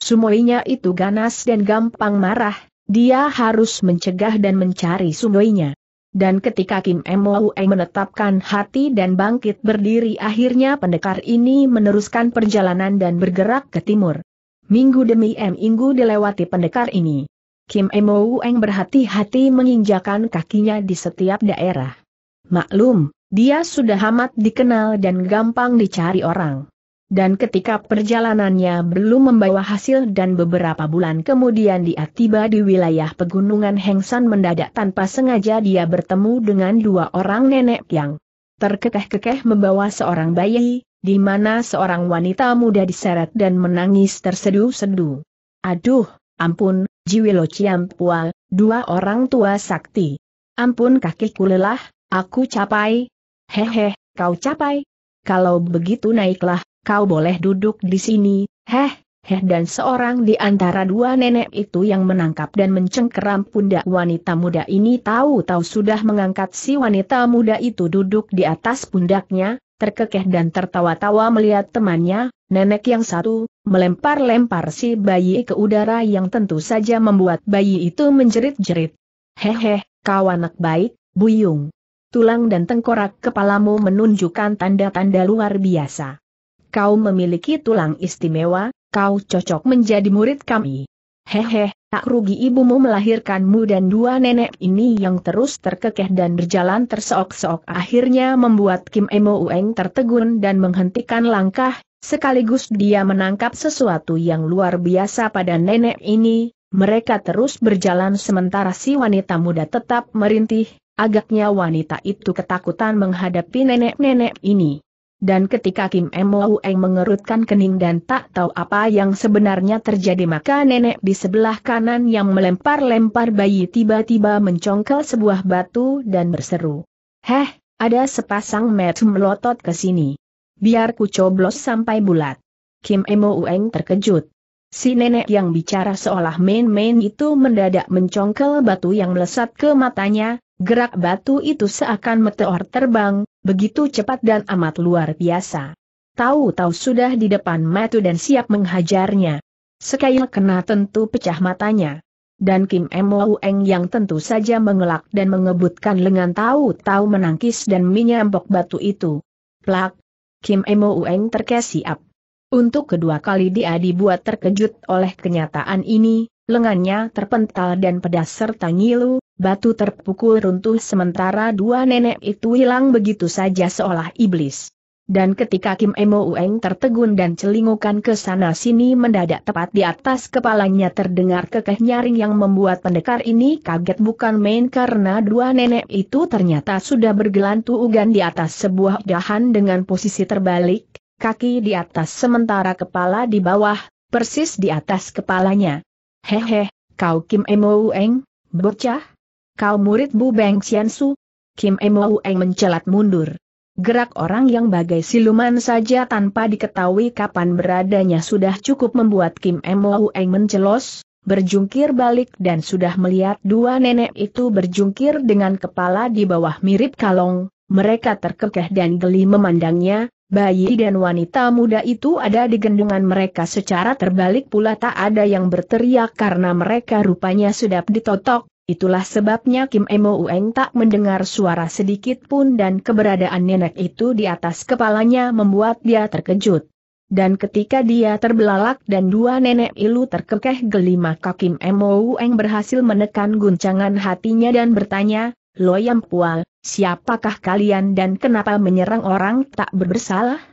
Sumoinya itu ganas dan gampang marah, dia harus mencegah dan mencari sumoinya. Dan ketika Kim Moe menetapkan hati dan bangkit berdiri akhirnya pendekar ini meneruskan perjalanan dan bergerak ke timur. Minggu demi minggu dilewati pendekar ini. Kim Moe berhati-hati menginjakan kakinya di setiap daerah. Maklum, dia sudah amat dikenal dan gampang dicari orang. Dan ketika perjalanannya belum membawa hasil dan beberapa bulan kemudian dia tiba di wilayah pegunungan Hengsan mendadak tanpa sengaja dia bertemu dengan dua orang nenek yang terkekeh-kekeh membawa seorang bayi, di mana seorang wanita muda diseret dan menangis tersedu-sedu. Aduh, ampun, Jiwilo Ciampual, dua orang tua sakti. Ampun kakiku lelah, aku capai, Hehe, kau capai. Kalau begitu naiklah, kau boleh duduk di sini, heh, heh dan seorang di antara dua nenek itu yang menangkap dan mencengkeram pundak wanita muda ini tahu-tahu sudah mengangkat si wanita muda itu duduk di atas pundaknya, terkekeh dan tertawa-tawa melihat temannya, nenek yang satu, melempar-lempar si bayi ke udara yang tentu saja membuat bayi itu menjerit-jerit. Hehe, kau anak baik, Buyung tulang dan tengkorak kepalamu menunjukkan tanda-tanda luar biasa. Kau memiliki tulang istimewa, kau cocok menjadi murid kami. Hehe, tak rugi ibumu melahirkanmu dan dua nenek ini yang terus terkekeh dan berjalan terseok-seok akhirnya membuat Kim Emo Ueng tertegun dan menghentikan langkah, sekaligus dia menangkap sesuatu yang luar biasa pada nenek ini, mereka terus berjalan sementara si wanita muda tetap merintih, Agaknya wanita itu ketakutan menghadapi nenek-nenek ini. Dan ketika Kim Mo Eng mengerutkan kening dan tak tahu apa yang sebenarnya terjadi maka nenek di sebelah kanan yang melempar-lempar bayi tiba-tiba mencongkel sebuah batu dan berseru. Heh, ada sepasang met melotot ke sini. Biar ku coblos sampai bulat. Kim Mo Eng terkejut. Si nenek yang bicara seolah main-main itu mendadak mencongkel batu yang melesat ke matanya, Gerak batu itu seakan meteor terbang, begitu cepat dan amat luar biasa. Tahu-tahu sudah di depan Matu dan siap menghajarnya. Sekail kena tentu pecah matanya. Dan Kim Mo Eng yang tentu saja mengelak dan mengebutkan lengan tahu-tahu menangkis dan menyambok batu itu. Plak! Kim Mo Eng terkesiap. Untuk kedua kali dia dibuat terkejut oleh kenyataan ini, lengannya terpental dan pedas serta ngilu, batu terpukul runtuh sementara dua nenek itu hilang begitu saja seolah iblis. Dan ketika Kim Emo Ueng tertegun dan celingukan ke sana sini mendadak tepat di atas kepalanya terdengar kekeh nyaring yang membuat pendekar ini kaget bukan main karena dua nenek itu ternyata sudah bergelantu ugan di atas sebuah dahan dengan posisi terbalik, kaki di atas sementara kepala di bawah, persis di atas kepalanya. Hehe, kau Kim Emo Ueng, bocah, Kau murid Bu Beng Xiansu? Kim Emo Eng mencelat mundur. Gerak orang yang bagai siluman saja tanpa diketahui kapan beradanya sudah cukup membuat Kim Emo Eng mencelos, berjungkir balik dan sudah melihat dua nenek itu berjungkir dengan kepala di bawah mirip kalong, mereka terkekeh dan geli memandangnya, Bayi dan wanita muda itu ada di gendungan mereka secara terbalik pula tak ada yang berteriak karena mereka rupanya sudah ditotok, Itulah sebabnya Kim Emo Ueng tak mendengar suara sedikit pun dan keberadaan nenek itu di atas kepalanya membuat dia terkejut. Dan ketika dia terbelalak dan dua nenek ilu terkekeh geli maka Kim Emo Ueng berhasil menekan guncangan hatinya dan bertanya, loyang Pual, siapakah kalian dan kenapa menyerang orang tak berbersalah?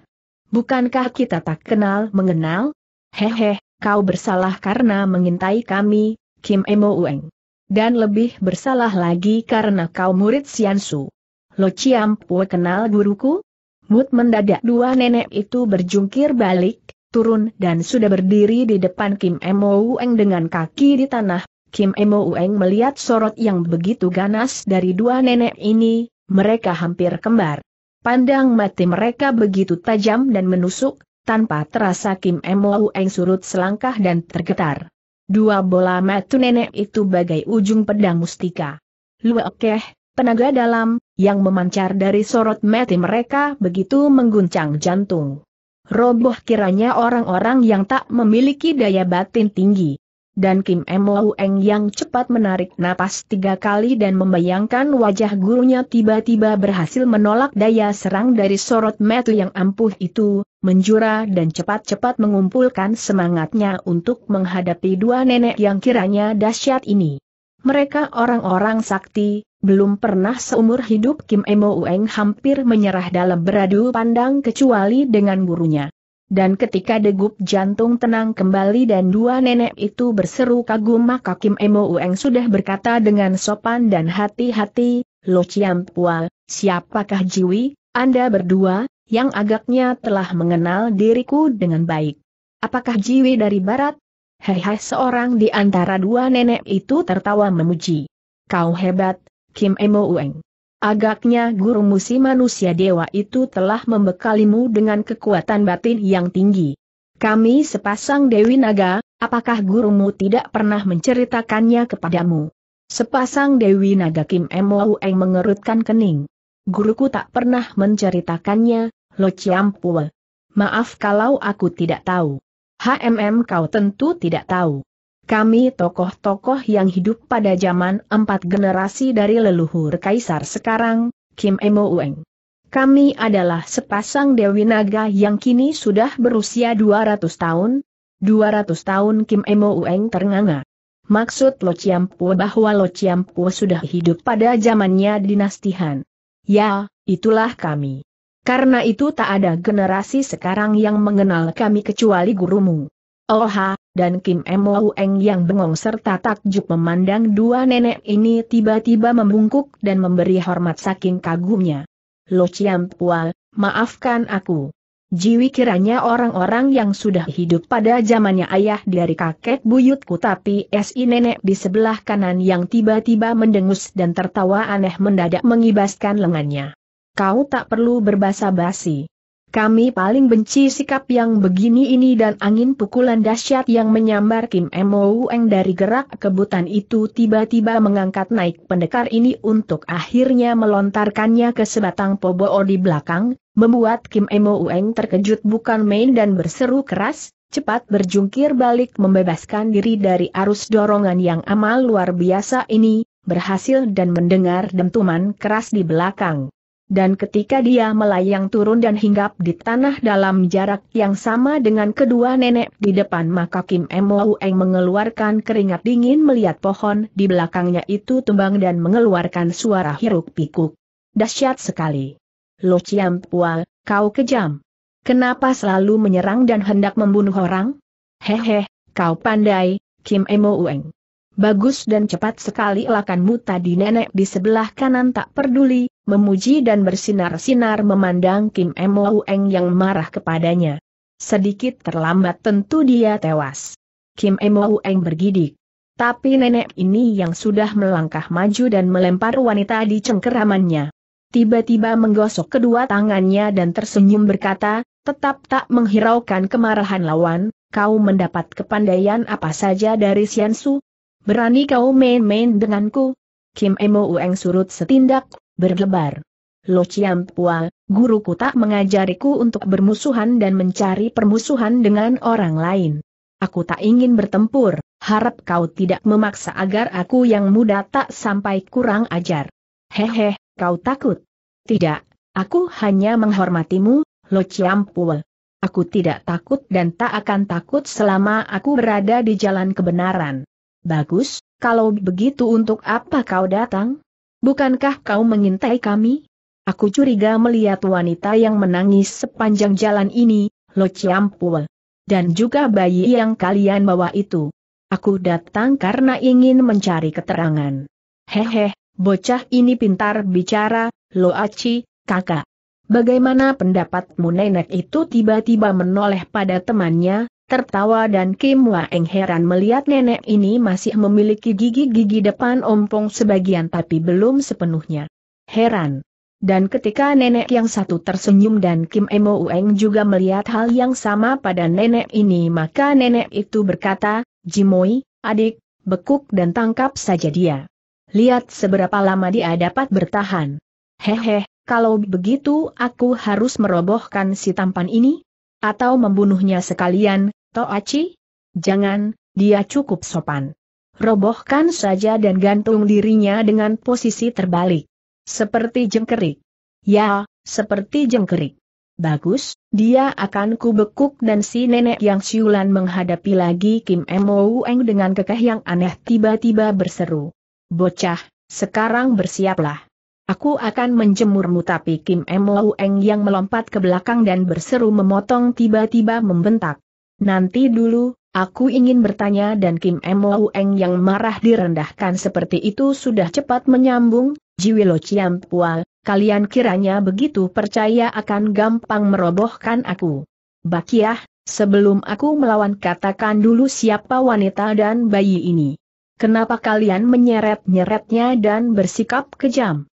Bukankah kita tak kenal mengenal? Hehe, kau bersalah karena mengintai kami, Kim Emo Ueng. Dan lebih bersalah lagi karena kau murid Siansu. Lo Ciampue kenal guruku? Mut mendadak dua nenek itu berjungkir balik, turun dan sudah berdiri di depan Kim Ueng dengan kaki di tanah. Kim Ueng melihat sorot yang begitu ganas dari dua nenek ini, mereka hampir kembar. Pandang mati mereka begitu tajam dan menusuk, tanpa terasa Kim Ueng surut selangkah dan tergetar. Dua bola metu nenek itu bagai ujung pedang mustika. Luakeh, tenaga dalam, yang memancar dari sorot mati mereka begitu mengguncang jantung. Roboh kiranya orang-orang yang tak memiliki daya batin tinggi dan Kim M. Eng yang cepat menarik napas tiga kali dan membayangkan wajah gurunya tiba-tiba berhasil menolak daya serang dari sorot metu yang ampuh itu, menjura dan cepat-cepat mengumpulkan semangatnya untuk menghadapi dua nenek yang kiranya dahsyat ini. Mereka orang-orang sakti, belum pernah seumur hidup Kim Emo Ueng hampir menyerah dalam beradu pandang kecuali dengan gurunya. Dan ketika degup jantung tenang kembali dan dua nenek itu berseru kagum maka Kim Emo Ueng sudah berkata dengan sopan dan hati-hati, Lo Chiam Pual, siapakah Jiwi, Anda berdua, yang agaknya telah mengenal diriku dengan baik. Apakah Jiwi dari barat? Hehe seorang di antara dua nenek itu tertawa memuji. Kau hebat, Kim Emo Ueng. Agaknya guru musim manusia dewa itu telah membekalimu dengan kekuatan batin yang tinggi. Kami sepasang Dewi Naga, apakah gurumu tidak pernah menceritakannya kepadamu? Sepasang Dewi Naga Kim Emo Ueng mengerutkan kening. Guruku tak pernah menceritakannya, Lo Ciampul. Maaf kalau aku tidak tahu. HMM kau tentu tidak tahu. Kami tokoh-tokoh yang hidup pada zaman empat generasi dari leluhur kaisar sekarang, Kim Emo Ueng. Kami adalah sepasang Dewi Naga yang kini sudah berusia 200 tahun. 200 tahun Kim Emo Ueng ternganga. Maksud Lo Ciampu bahwa Lo Ciampu sudah hidup pada zamannya dinastihan. Ya, itulah kami. Karena itu tak ada generasi sekarang yang mengenal kami kecuali gurumu. Oha, dan Kim Emoeng Eng yang bengong serta takjub memandang dua nenek ini tiba-tiba membungkuk dan memberi hormat saking kagumnya. Lo Chiam Pual, maafkan aku. Jiwi kiranya orang-orang yang sudah hidup pada zamannya ayah dari kakek buyutku tapi si nenek di sebelah kanan yang tiba-tiba mendengus dan tertawa aneh mendadak mengibaskan lengannya kau tak perlu berbasa basi. Kami paling benci sikap yang begini ini dan angin pukulan dahsyat yang menyambar Kim Emoueng dari gerak kebutan itu tiba-tiba mengangkat naik pendekar ini untuk akhirnya melontarkannya ke sebatang poboo di belakang, membuat Kim Emoueng terkejut bukan main dan berseru keras, cepat berjungkir balik membebaskan diri dari arus dorongan yang amal luar biasa ini, berhasil dan mendengar dentuman keras di belakang. Dan ketika dia melayang turun dan hinggap di tanah dalam jarak yang sama dengan kedua nenek di depan maka Kim Eng mengeluarkan keringat dingin melihat pohon di belakangnya itu tumbang dan mengeluarkan suara hiruk pikuk. Dasyat sekali. Lo Chiam Pua, kau kejam. Kenapa selalu menyerang dan hendak membunuh orang? Hehe, kau pandai, Kim Emoueng. Bagus dan cepat sekali lakanmu tadi nenek di sebelah kanan tak peduli, memuji dan bersinar-sinar memandang Kim Emoeng Eng yang marah kepadanya. Sedikit terlambat tentu dia tewas. Kim Emoeng Eng bergidik. Tapi nenek ini yang sudah melangkah maju dan melempar wanita di cengkeramannya. Tiba-tiba menggosok kedua tangannya dan tersenyum berkata, tetap tak menghiraukan kemarahan lawan, kau mendapat kepandaian apa saja dari Siansu, Berani kau main-main denganku? Kim Emo Ueng surut setindak, berdebar. Lo Chiam Pua, guruku tak mengajariku untuk bermusuhan dan mencari permusuhan dengan orang lain. Aku tak ingin bertempur, harap kau tidak memaksa agar aku yang muda tak sampai kurang ajar. Hehe, kau takut? Tidak, aku hanya menghormatimu, Lo Chiam Pua. Aku tidak takut dan tak akan takut selama aku berada di jalan kebenaran. Bagus, kalau begitu untuk apa kau datang? Bukankah kau mengintai kami? Aku curiga melihat wanita yang menangis sepanjang jalan ini, Lo Ciampul. Dan juga bayi yang kalian bawa itu. Aku datang karena ingin mencari keterangan. Hehe, bocah ini pintar bicara, Lo Aci, kakak. Bagaimana pendapatmu nenek itu tiba-tiba menoleh pada temannya, tertawa dan Kim Waeng heran melihat nenek ini masih memiliki gigi-gigi depan ompong sebagian tapi belum sepenuhnya. Heran. Dan ketika nenek yang satu tersenyum dan Kim Emo Ueng juga melihat hal yang sama pada nenek ini maka nenek itu berkata, Jimoi, adik, bekuk dan tangkap saja dia. Lihat seberapa lama dia dapat bertahan. Hehe, kalau begitu aku harus merobohkan si tampan ini? Atau membunuhnya sekalian, Toachi? Jangan, dia cukup sopan. Robohkan saja dan gantung dirinya dengan posisi terbalik. Seperti jengkerik. Ya, seperti jengkerik. Bagus, dia akan kubekuk dan si nenek yang siulan menghadapi lagi Kim Mo Eng dengan kekeh yang aneh tiba-tiba berseru. Bocah, sekarang bersiaplah. Aku akan menjemurmu tapi Kim Emo Eng yang melompat ke belakang dan berseru memotong tiba-tiba membentak. Nanti dulu, aku ingin bertanya dan Kim Emo Eng yang marah direndahkan seperti itu sudah cepat menyambung, Jiwilo Pua, kalian kiranya begitu percaya akan gampang merobohkan aku. Bakiah, sebelum aku melawan katakan dulu siapa wanita dan bayi ini. Kenapa kalian menyeret-nyeretnya dan bersikap kejam?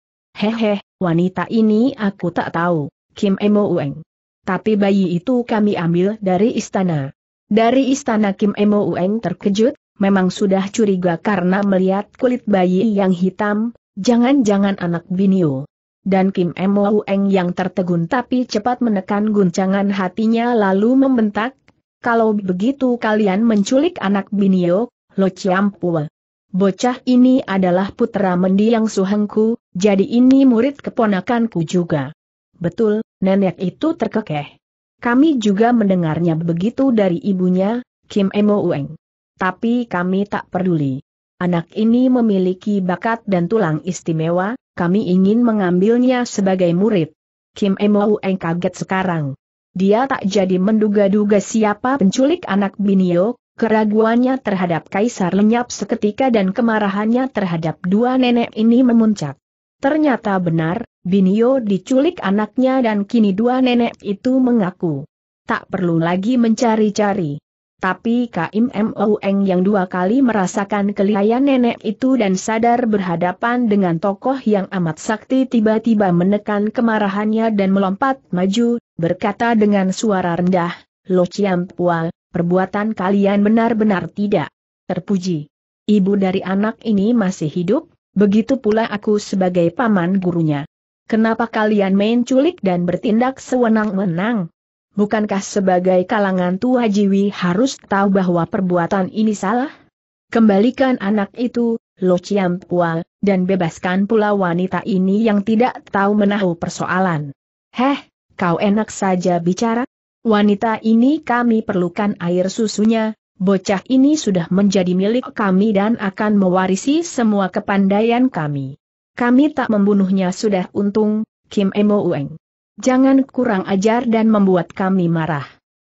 Hehe, wanita ini aku tak tahu, Kim Emo Ueng. Tapi bayi itu kami ambil dari istana. Dari istana Kim Emo Ueng terkejut, memang sudah curiga karena melihat kulit bayi yang hitam, jangan-jangan anak Binio. Dan Kim Emo Ueng yang tertegun tapi cepat menekan guncangan hatinya lalu membentak, kalau begitu kalian menculik anak Binio, Lo Chiampua. Bocah ini adalah putra mendiang suhengku, jadi ini murid keponakanku juga. Betul, nenek itu terkekeh. Kami juga mendengarnya begitu dari ibunya, Kim Emo Ueng. Tapi kami tak peduli. Anak ini memiliki bakat dan tulang istimewa, kami ingin mengambilnya sebagai murid. Kim Emo Ueng kaget sekarang. Dia tak jadi menduga-duga siapa penculik anak Binio, keraguannya terhadap Kaisar lenyap seketika dan kemarahannya terhadap dua nenek ini memuncak. Ternyata benar, Binio diculik anaknya dan kini dua nenek itu mengaku. Tak perlu lagi mencari-cari. Tapi Kaim Moueng yang dua kali merasakan kelihayan nenek itu dan sadar berhadapan dengan tokoh yang amat sakti tiba-tiba menekan kemarahannya dan melompat maju, berkata dengan suara rendah, Lo Ciampual, perbuatan kalian benar-benar tidak terpuji. Ibu dari anak ini masih hidup, Begitu pula aku sebagai paman gurunya. Kenapa kalian main culik dan bertindak sewenang-wenang? Bukankah sebagai kalangan tua Jiwi harus tahu bahwa perbuatan ini salah? Kembalikan anak itu, Lo Chiam Pual, dan bebaskan pula wanita ini yang tidak tahu menahu persoalan. Heh, kau enak saja bicara? Wanita ini kami perlukan air susunya, bocah ini sudah menjadi milik kami dan akan mewarisi semua kepandaian kami. Kami tak membunuhnya sudah untung, Kim Emo Ueng. Jangan kurang ajar dan membuat kami marah.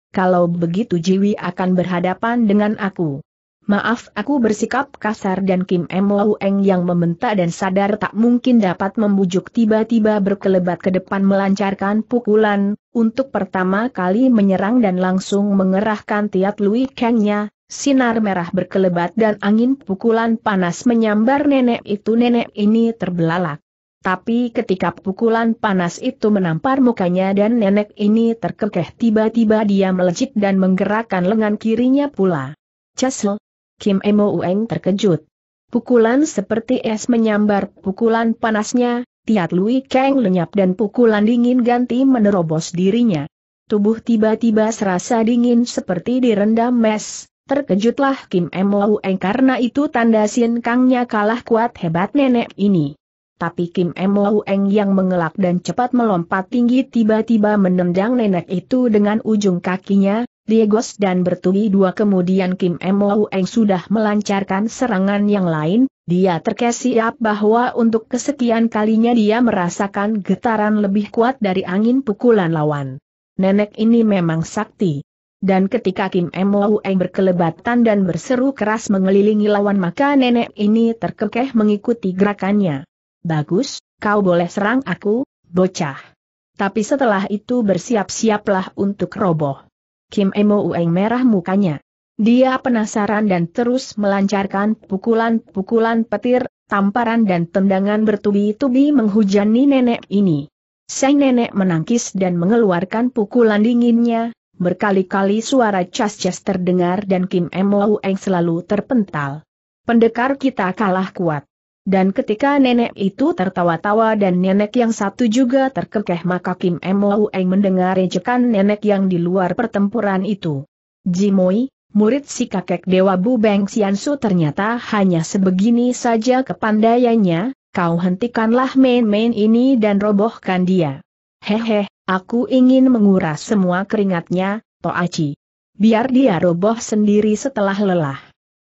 Kalau begitu Jiwi akan berhadapan dengan aku. Maaf aku bersikap kasar dan Kim Mo Eng yang membentak dan sadar tak mungkin dapat membujuk tiba-tiba berkelebat ke depan melancarkan pukulan, untuk pertama kali menyerang dan langsung mengerahkan tiat Lui kengnya Sinar merah berkelebat dan angin pukulan panas menyambar nenek itu nenek ini terbelalak. Tapi ketika pukulan panas itu menampar mukanya dan nenek ini terkekeh tiba-tiba dia melejit dan menggerakkan lengan kirinya pula. Cesel, Kim Emo Ueng terkejut. Pukulan seperti es menyambar pukulan panasnya, Tiat Lui Kang lenyap dan pukulan dingin ganti menerobos dirinya. Tubuh tiba-tiba serasa dingin seperti direndam mes, terkejutlah Kim Emo Ueng karena itu tanda Sin Kangnya kalah kuat hebat nenek ini. Tapi Kim Emo Ueng yang mengelak dan cepat melompat tinggi tiba-tiba menendang nenek itu dengan ujung kakinya, Diegos dan bertubi dua kemudian Kim Mo Eng sudah melancarkan serangan yang lain, dia terkesiap bahwa untuk kesekian kalinya dia merasakan getaran lebih kuat dari angin pukulan lawan. Nenek ini memang sakti. Dan ketika Kim Mo Eng berkelebatan dan berseru keras mengelilingi lawan maka nenek ini terkekeh mengikuti gerakannya. Bagus, kau boleh serang aku, bocah. Tapi setelah itu bersiap-siaplah untuk roboh. Kim Emo Ueng merah mukanya. Dia penasaran dan terus melancarkan pukulan-pukulan petir, tamparan dan tendangan bertubi-tubi menghujani nenek ini. Sang nenek menangkis dan mengeluarkan pukulan dinginnya, berkali-kali suara cas-cas terdengar dan Kim Emo Ueng selalu terpental. Pendekar kita kalah kuat. Dan ketika nenek itu tertawa-tawa dan nenek yang satu juga terkekeh maka Kim Eng mendengar ejekan nenek yang di luar pertempuran itu. Jimoi, murid si kakek Dewa Bu Beng Siansu ternyata hanya sebegini saja kepandaiannya, kau hentikanlah main-main ini dan robohkan dia. Hehe, aku ingin menguras semua keringatnya, Toachi. Biar dia roboh sendiri setelah lelah.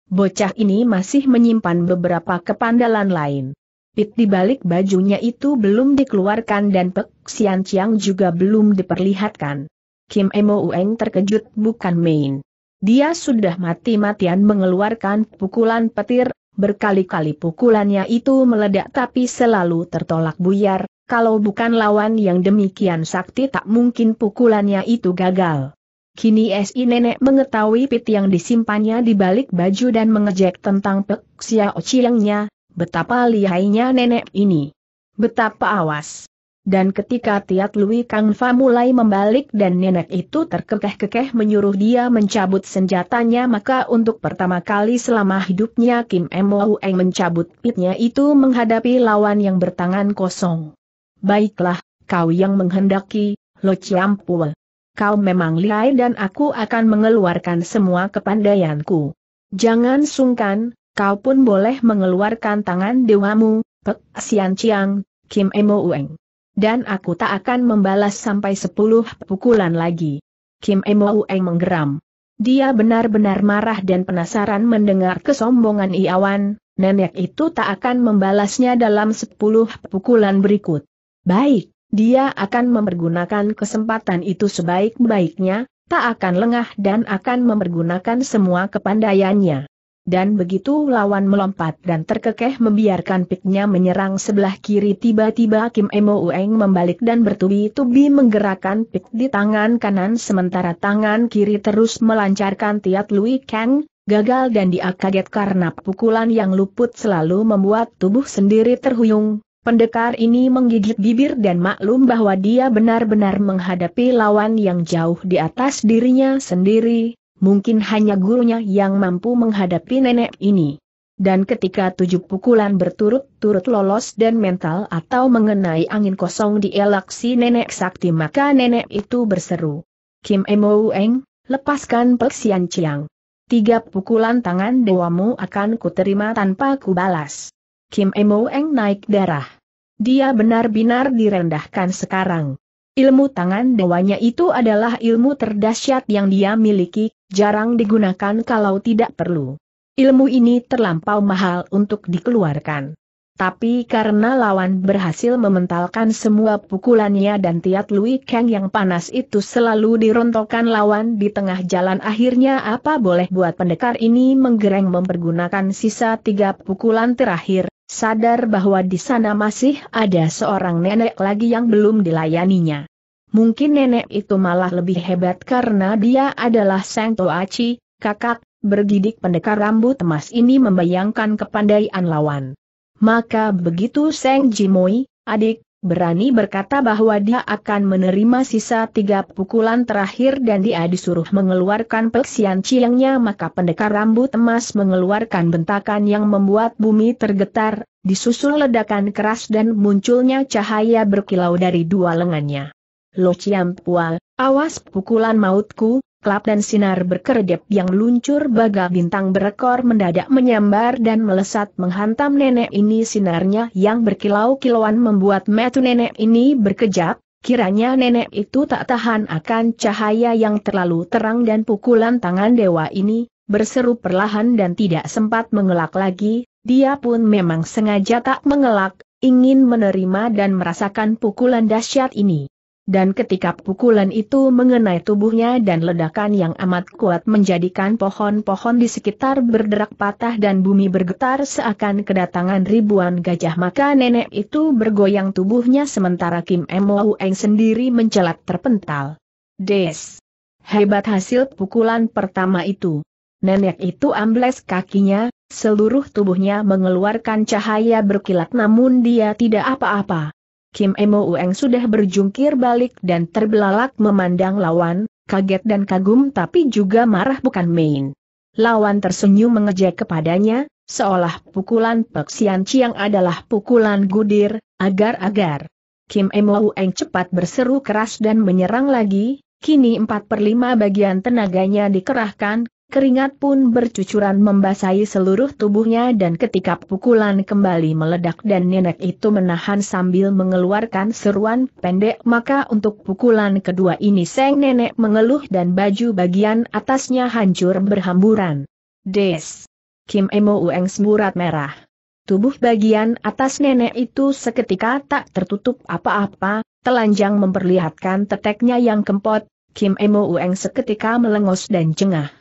Bocah ini masih menyimpan beberapa kepandalan lain. Pit di balik bajunya itu belum dikeluarkan dan Pek Sian Chiang juga belum diperlihatkan. Kim Emo Ueng terkejut bukan main. Dia sudah mati-matian mengeluarkan pukulan petir, berkali-kali pukulannya itu meledak tapi selalu tertolak buyar, kalau bukan lawan yang demikian sakti tak mungkin pukulannya itu gagal. Kini Si Nenek mengetahui pit yang disimpannya di balik baju dan mengejek tentang Pek Xiao Chiangnya, betapa lihainya nenek ini. Betapa awas. Dan ketika Tiat Lui Kang Fa mulai membalik dan nenek itu terkekeh-kekeh menyuruh dia mencabut senjatanya maka untuk pertama kali selama hidupnya Kim Mo Eng mencabut pitnya itu menghadapi lawan yang bertangan kosong. Baiklah, kau yang menghendaki, Lo Chiam Pue kau memang lihai dan aku akan mengeluarkan semua kepandaianku. Jangan sungkan, kau pun boleh mengeluarkan tangan dewamu, Pek Sian Chiang, Kim Emo Ueng. Dan aku tak akan membalas sampai sepuluh pukulan lagi. Kim Emo Ueng menggeram. Dia benar-benar marah dan penasaran mendengar kesombongan Iawan, nenek itu tak akan membalasnya dalam sepuluh pukulan berikut. Baik, dia akan mempergunakan kesempatan itu sebaik-baiknya, tak akan lengah dan akan mempergunakan semua kepandaiannya. Dan begitu lawan melompat dan terkekeh membiarkan piknya menyerang sebelah kiri tiba-tiba Kim Emo Ueng membalik dan bertubi-tubi menggerakkan pik di tangan kanan sementara tangan kiri terus melancarkan tiat Lui Kang, gagal dan dia kaget karena pukulan yang luput selalu membuat tubuh sendiri terhuyung, Pendekar ini menggigit bibir dan maklum bahwa dia benar-benar menghadapi lawan yang jauh di atas dirinya sendiri, mungkin hanya gurunya yang mampu menghadapi nenek ini. Dan ketika tujuh pukulan berturut-turut lolos dan mental atau mengenai angin kosong di elaksi nenek sakti maka nenek itu berseru. Kim Emo Eng, lepaskan Peksian ciang. Tiga pukulan tangan dewamu akan kuterima tanpa kubalas. Kim Emo Eng naik darah. Dia benar-benar direndahkan sekarang. Ilmu tangan dewanya itu adalah ilmu terdahsyat yang dia miliki, jarang digunakan kalau tidak perlu. Ilmu ini terlampau mahal untuk dikeluarkan. Tapi karena lawan berhasil mementalkan semua pukulannya dan tiat Lui Kang yang panas itu selalu dirontokkan lawan di tengah jalan akhirnya apa boleh buat pendekar ini menggereng mempergunakan sisa tiga pukulan terakhir, Sadar bahwa di sana masih ada seorang nenek lagi yang belum dilayaninya. Mungkin nenek itu malah lebih hebat karena dia adalah Sang Toachi, kakak, bergidik pendekar rambut emas ini membayangkan kepandaian lawan. Maka begitu Sang Jimoi, adik, berani berkata bahwa dia akan menerima sisa tiga pukulan terakhir dan dia disuruh mengeluarkan peksian ciangnya maka pendekar rambut emas mengeluarkan bentakan yang membuat bumi tergetar, disusul ledakan keras dan munculnya cahaya berkilau dari dua lengannya. Lo Pua, awas pukulan mautku, lap dan sinar berkedip yang luncur baga bintang berekor mendadak menyambar dan melesat menghantam nenek ini sinarnya yang berkilau-kilauan membuat metu nenek ini berkejap, kiranya nenek itu tak tahan akan cahaya yang terlalu terang dan pukulan tangan dewa ini, berseru perlahan dan tidak sempat mengelak lagi, dia pun memang sengaja tak mengelak, ingin menerima dan merasakan pukulan dahsyat ini dan ketika pukulan itu mengenai tubuhnya dan ledakan yang amat kuat menjadikan pohon-pohon di sekitar berderak patah dan bumi bergetar seakan kedatangan ribuan gajah maka nenek itu bergoyang tubuhnya sementara Kim Mo Eng sendiri mencelat terpental. Des! Hebat hasil pukulan pertama itu. Nenek itu ambles kakinya, seluruh tubuhnya mengeluarkan cahaya berkilat namun dia tidak apa-apa. Kim Emo Ueng sudah berjungkir balik dan terbelalak memandang lawan, kaget dan kagum tapi juga marah bukan main. Lawan tersenyum mengejek kepadanya, seolah pukulan Pek Sian Chiang adalah pukulan gudir, agar-agar. Kim Emo Ueng cepat berseru keras dan menyerang lagi, kini 4 per 5 bagian tenaganya dikerahkan, Keringat pun bercucuran membasahi seluruh tubuhnya dan ketika pukulan kembali meledak dan nenek itu menahan sambil mengeluarkan seruan pendek maka untuk pukulan kedua ini seng nenek mengeluh dan baju bagian atasnya hancur berhamburan. Des. Kim Emo Ueng semburat merah. Tubuh bagian atas nenek itu seketika tak tertutup apa-apa, telanjang memperlihatkan teteknya yang kempot, Kim Emo Ueng seketika melengos dan jengah.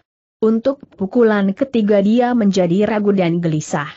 Untuk pukulan ketiga dia menjadi ragu dan gelisah.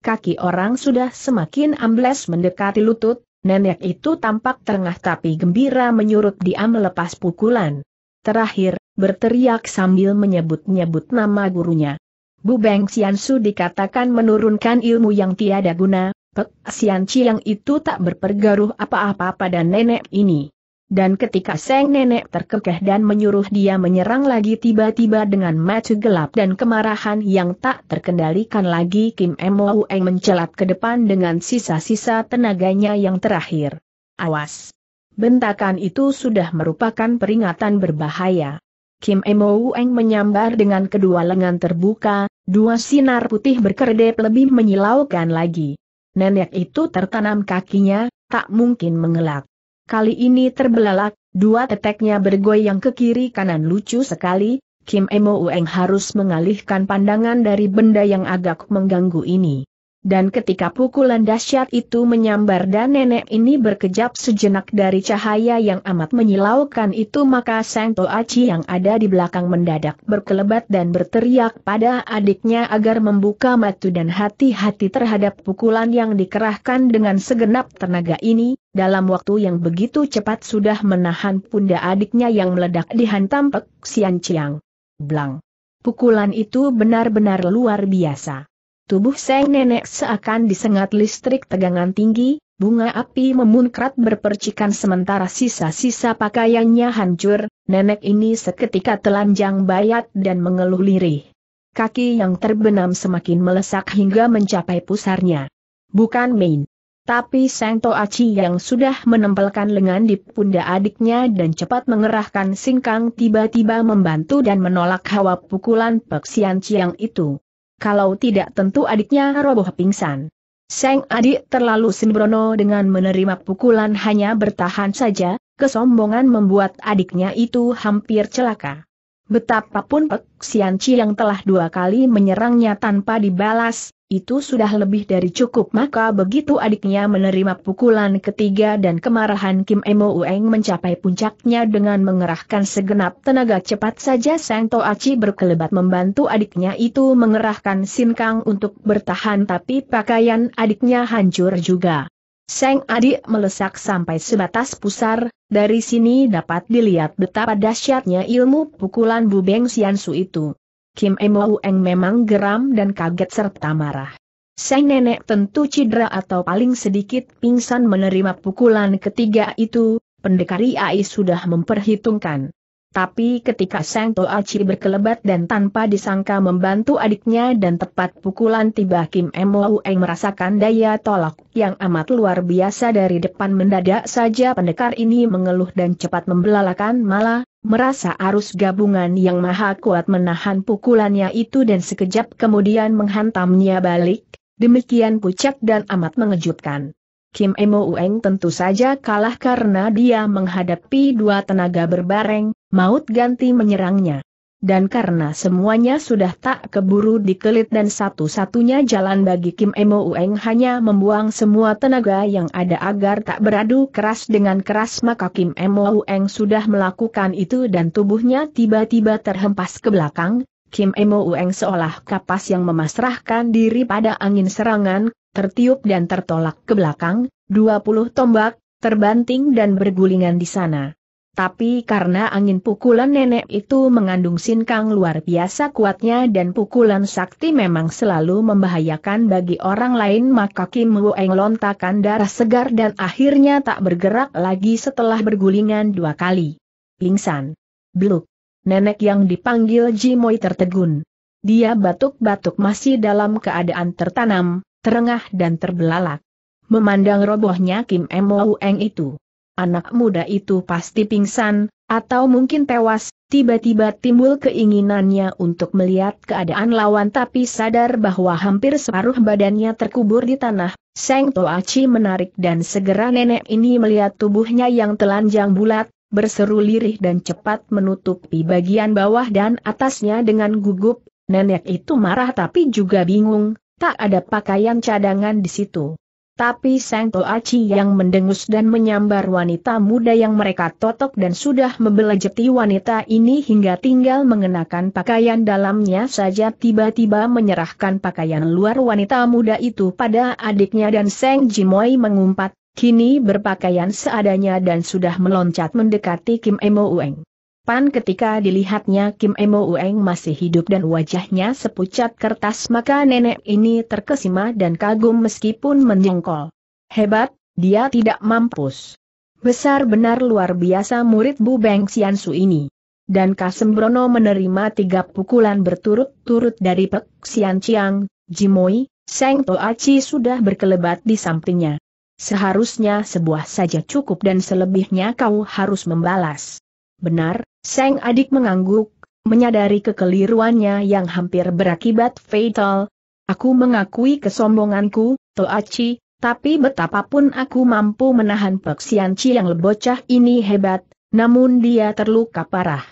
Kaki orang sudah semakin ambles mendekati lutut, nenek itu tampak terengah tapi gembira menyurut dia melepas pukulan. Terakhir, berteriak sambil menyebut-nyebut nama gurunya. Bu Beng Su dikatakan menurunkan ilmu yang tiada guna, Pek Xian Chiang itu tak berpergaruh apa-apa pada nenek ini. Dan ketika Seng Nenek terkekeh dan menyuruh dia menyerang lagi tiba-tiba dengan mata gelap dan kemarahan yang tak terkendalikan lagi Kim Mo Eng mencelat ke depan dengan sisa-sisa tenaganya yang terakhir. Awas! Bentakan itu sudah merupakan peringatan berbahaya. Kim Mo Eng menyambar dengan kedua lengan terbuka, dua sinar putih berkedip lebih menyilaukan lagi. Nenek itu tertanam kakinya, tak mungkin mengelak. Kali ini terbelalak, dua teteknya bergoyang ke kiri kanan lucu sekali, Kim Emo Ueng harus mengalihkan pandangan dari benda yang agak mengganggu ini. Dan ketika pukulan dahsyat itu menyambar dan nenek ini berkejap sejenak dari cahaya yang amat menyilaukan itu maka Sang Toachi yang ada di belakang mendadak berkelebat dan berteriak pada adiknya agar membuka mata dan hati-hati terhadap pukulan yang dikerahkan dengan segenap tenaga ini, dalam waktu yang begitu cepat sudah menahan pundak adiknya yang meledak dihantam Pek Sian Chiang. Blang. Pukulan itu benar-benar luar biasa. Tubuh Seng Nenek seakan disengat listrik tegangan tinggi, bunga api memunkrat berpercikan sementara sisa-sisa pakaiannya hancur, nenek ini seketika telanjang bayat dan mengeluh lirih. Kaki yang terbenam semakin melesak hingga mencapai pusarnya. Bukan main. Tapi Sang Toachi yang sudah menempelkan lengan di pundak adiknya dan cepat mengerahkan singkang tiba-tiba membantu dan menolak hawa pukulan Peksian Chiang itu kalau tidak tentu adiknya roboh pingsan. Seng adik terlalu sembrono dengan menerima pukulan hanya bertahan saja, kesombongan membuat adiknya itu hampir celaka. Betapapun Pek Sian yang telah dua kali menyerangnya tanpa dibalas, itu sudah lebih dari cukup maka begitu adiknya menerima pukulan ketiga dan kemarahan Kim Emo Ueng mencapai puncaknya dengan mengerahkan segenap tenaga cepat saja Sang Aci berkelebat membantu adiknya itu mengerahkan Sin Kang untuk bertahan tapi pakaian adiknya hancur juga. Seng adik melesak sampai sebatas pusar, dari sini dapat dilihat betapa dahsyatnya ilmu pukulan Bu Beng Siansu itu. Kim Emo Eng memang geram dan kaget serta marah. Seng nenek tentu cedera atau paling sedikit pingsan menerima pukulan ketiga itu, pendekari AI sudah memperhitungkan. Tapi ketika Sang Chi berkelebat dan tanpa disangka membantu adiknya dan tepat pukulan tiba Kim Eng merasakan daya tolak yang amat luar biasa dari depan mendadak saja pendekar ini mengeluh dan cepat membelalakan malah, merasa arus gabungan yang maha kuat menahan pukulannya itu dan sekejap kemudian menghantamnya balik, demikian pucat dan amat mengejutkan. Kim Emo Eng tentu saja kalah karena dia menghadapi dua tenaga berbareng, maut ganti menyerangnya. Dan karena semuanya sudah tak keburu dikelit dan satu-satunya jalan bagi Kim Emo Ueng hanya membuang semua tenaga yang ada agar tak beradu keras dengan keras maka Kim Emo Ueng sudah melakukan itu dan tubuhnya tiba-tiba terhempas ke belakang, Kim Emo Ueng seolah kapas yang memasrahkan diri pada angin serangan, tertiup dan tertolak ke belakang, 20 tombak, terbanting dan bergulingan di sana. Tapi karena angin pukulan nenek itu mengandung sinkang luar biasa kuatnya dan pukulan sakti memang selalu membahayakan bagi orang lain maka Kim Weng lontakan darah segar dan akhirnya tak bergerak lagi setelah bergulingan dua kali. Pingsan. Bluk. Nenek yang dipanggil Jimoy tertegun. Dia batuk-batuk masih dalam keadaan tertanam, terengah dan terbelalak. Memandang robohnya Kim Wueng itu. Anak muda itu pasti pingsan, atau mungkin tewas, tiba-tiba timbul keinginannya untuk melihat keadaan lawan tapi sadar bahwa hampir separuh badannya terkubur di tanah, Seng Toachi menarik dan segera nenek ini melihat tubuhnya yang telanjang bulat, berseru lirih dan cepat menutupi bagian bawah dan atasnya dengan gugup, nenek itu marah tapi juga bingung, tak ada pakaian cadangan di situ. Tapi Sang Aci yang mendengus dan menyambar wanita muda yang mereka totok dan sudah membelejeti wanita ini hingga tinggal mengenakan pakaian dalamnya saja tiba-tiba menyerahkan pakaian luar wanita muda itu pada adiknya dan Sang Jimoy mengumpat, kini berpakaian seadanya dan sudah meloncat mendekati Kim Emo Ueng. Pan ketika dilihatnya Kim Emo Ueng masih hidup dan wajahnya sepucat kertas maka nenek ini terkesima dan kagum meskipun menjengkol. Hebat, dia tidak mampus. Besar benar luar biasa murid Bu Beng Xianshu ini. Dan Kasembrono menerima tiga pukulan berturut-turut dari Pek Sian Chiang, Jimoi, Seng Toachi sudah berkelebat di sampingnya. Seharusnya sebuah saja cukup dan selebihnya kau harus membalas. Benar, Sang adik mengangguk, menyadari kekeliruannya yang hampir berakibat fatal. Aku mengakui kesombonganku, Toachi, tapi betapapun aku mampu menahan Peksianci yang lebocah ini hebat, namun dia terluka parah.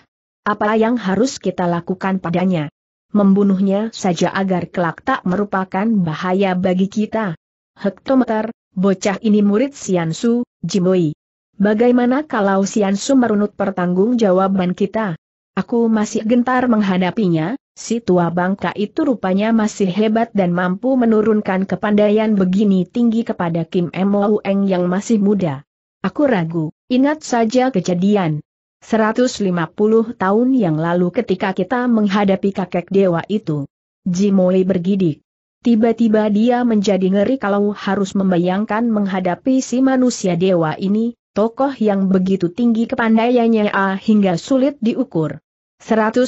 Apa yang harus kita lakukan padanya? Membunuhnya saja agar kelak tak merupakan bahaya bagi kita. Hektometer, bocah ini murid Siansu, Jimoi. Bagaimana kalau Su merunut pertanggungjawaban kita? Aku masih gentar menghadapinya, si tua bangka itu rupanya masih hebat dan mampu menurunkan kepandaian begini tinggi kepada Kim Mo Eng yang masih muda. Aku ragu, ingat saja kejadian. 150 tahun yang lalu ketika kita menghadapi kakek dewa itu. Jimoi bergidik. Tiba-tiba dia menjadi ngeri kalau harus membayangkan menghadapi si manusia dewa ini, tokoh yang begitu tinggi kepandaiannya ah, hingga sulit diukur. 150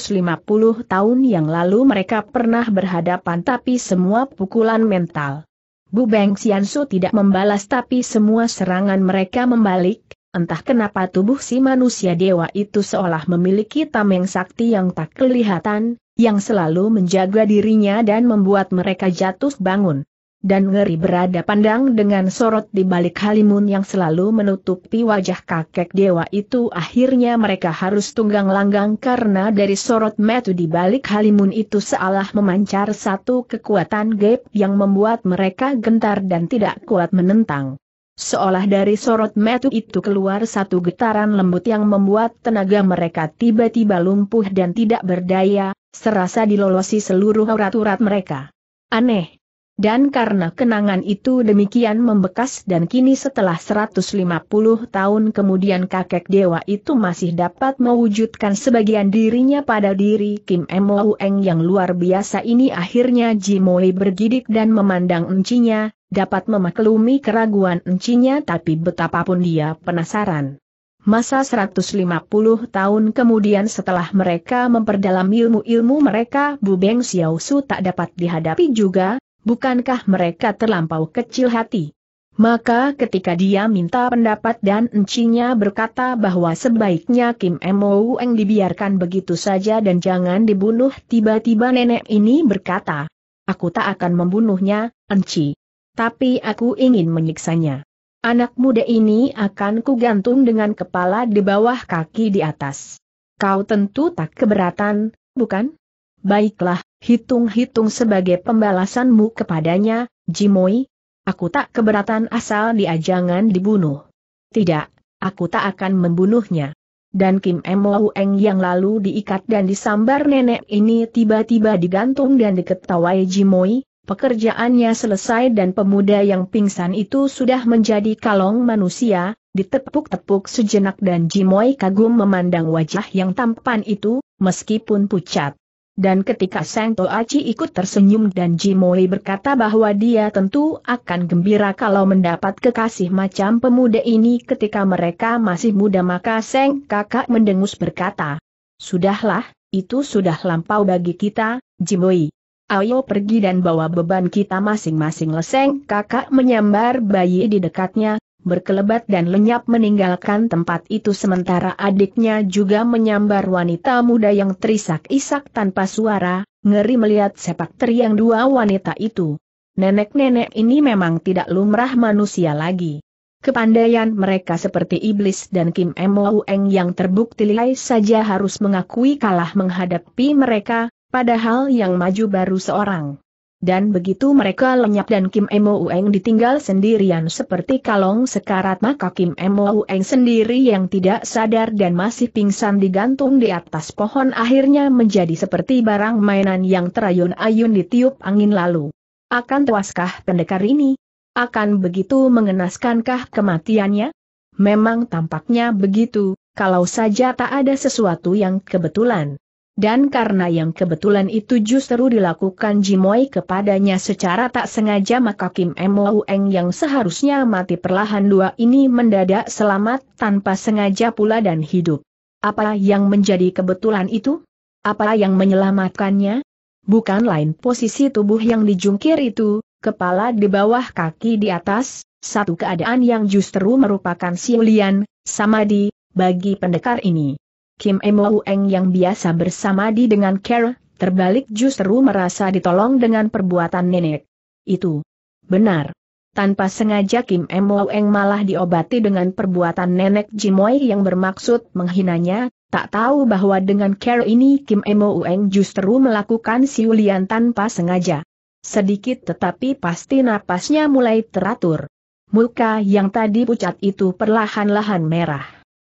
tahun yang lalu mereka pernah berhadapan tapi semua pukulan mental. Bu Beng Xiansu tidak membalas tapi semua serangan mereka membalik, entah kenapa tubuh si manusia dewa itu seolah memiliki tameng sakti yang tak kelihatan, yang selalu menjaga dirinya dan membuat mereka jatuh bangun dan ngeri berada pandang dengan sorot di balik halimun yang selalu menutupi wajah kakek dewa itu akhirnya mereka harus tunggang langgang karena dari sorot metu di balik halimun itu seolah memancar satu kekuatan gap yang membuat mereka gentar dan tidak kuat menentang. Seolah dari sorot metu itu keluar satu getaran lembut yang membuat tenaga mereka tiba-tiba lumpuh dan tidak berdaya, serasa dilolosi seluruh urat-urat mereka. Aneh, dan karena kenangan itu demikian membekas dan kini setelah 150 tahun kemudian kakek dewa itu masih dapat mewujudkan sebagian dirinya pada diri Kim Emo Eng yang luar biasa ini akhirnya Jimoi bergidik dan memandang encinya, dapat memaklumi keraguan encinya tapi betapapun dia penasaran. Masa 150 tahun kemudian setelah mereka memperdalam ilmu-ilmu mereka Bu Beng Xiao Su tak dapat dihadapi juga, Bukankah mereka terlampau kecil hati? Maka ketika dia minta pendapat dan encinya berkata bahwa sebaiknya Kim Mo Eng dibiarkan begitu saja dan jangan dibunuh tiba-tiba nenek ini berkata, Aku tak akan membunuhnya, enci. Tapi aku ingin menyiksanya. Anak muda ini akan kugantung dengan kepala di bawah kaki di atas. Kau tentu tak keberatan, bukan? Baiklah, hitung-hitung sebagai pembalasanmu kepadanya, Jimoi? Aku tak keberatan asal dia jangan dibunuh. Tidak, aku tak akan membunuhnya. Dan Kim Emoeng Eng yang lalu diikat dan disambar nenek ini tiba-tiba digantung dan diketawai Jimoi, pekerjaannya selesai dan pemuda yang pingsan itu sudah menjadi kalong manusia, ditepuk-tepuk sejenak dan Jimoy kagum memandang wajah yang tampan itu, meskipun pucat. Dan ketika Seng Sang Toachi ikut tersenyum dan Jimoi berkata bahwa dia tentu akan gembira kalau mendapat kekasih macam pemuda ini ketika mereka masih muda maka Seng kakak mendengus berkata, Sudahlah, itu sudah lampau bagi kita, Jimoi. Ayo pergi dan bawa beban kita masing-masing leseng kakak menyambar bayi di dekatnya, berkelebat dan lenyap meninggalkan tempat itu sementara adiknya juga menyambar wanita muda yang terisak-isak tanpa suara, ngeri melihat sepak teriang dua wanita itu. Nenek-nenek ini memang tidak lumrah manusia lagi. Kepandaian mereka seperti Iblis dan Kim M. Eng yang terbukti lihai saja harus mengakui kalah menghadapi mereka, padahal yang maju baru seorang dan begitu mereka lenyap dan Kim Emo Ueng ditinggal sendirian seperti kalong sekarat maka Kim Emo Ueng sendiri yang tidak sadar dan masih pingsan digantung di atas pohon akhirnya menjadi seperti barang mainan yang terayun-ayun ditiup angin lalu. Akan tewaskah pendekar ini? Akan begitu mengenaskankah kematiannya? Memang tampaknya begitu, kalau saja tak ada sesuatu yang kebetulan. Dan karena yang kebetulan itu justru dilakukan Jimoy kepadanya secara tak sengaja maka Kim Mo Eng yang seharusnya mati perlahan dua ini mendadak selamat tanpa sengaja pula dan hidup. Apa yang menjadi kebetulan itu? Apa yang menyelamatkannya? Bukan lain posisi tubuh yang dijungkir itu, kepala di bawah kaki di atas, satu keadaan yang justru merupakan siulian, samadi bagi pendekar ini. Kim Emo Eng yang biasa bersamadi dengan Kara, terbalik justru merasa ditolong dengan perbuatan nenek. Itu. Benar. Tanpa sengaja Kim Emo Eng malah diobati dengan perbuatan nenek Jimoy yang bermaksud menghinanya, tak tahu bahwa dengan Kara ini Kim Emo Eng justru melakukan siulian tanpa sengaja. Sedikit tetapi pasti napasnya mulai teratur. Muka yang tadi pucat itu perlahan-lahan merah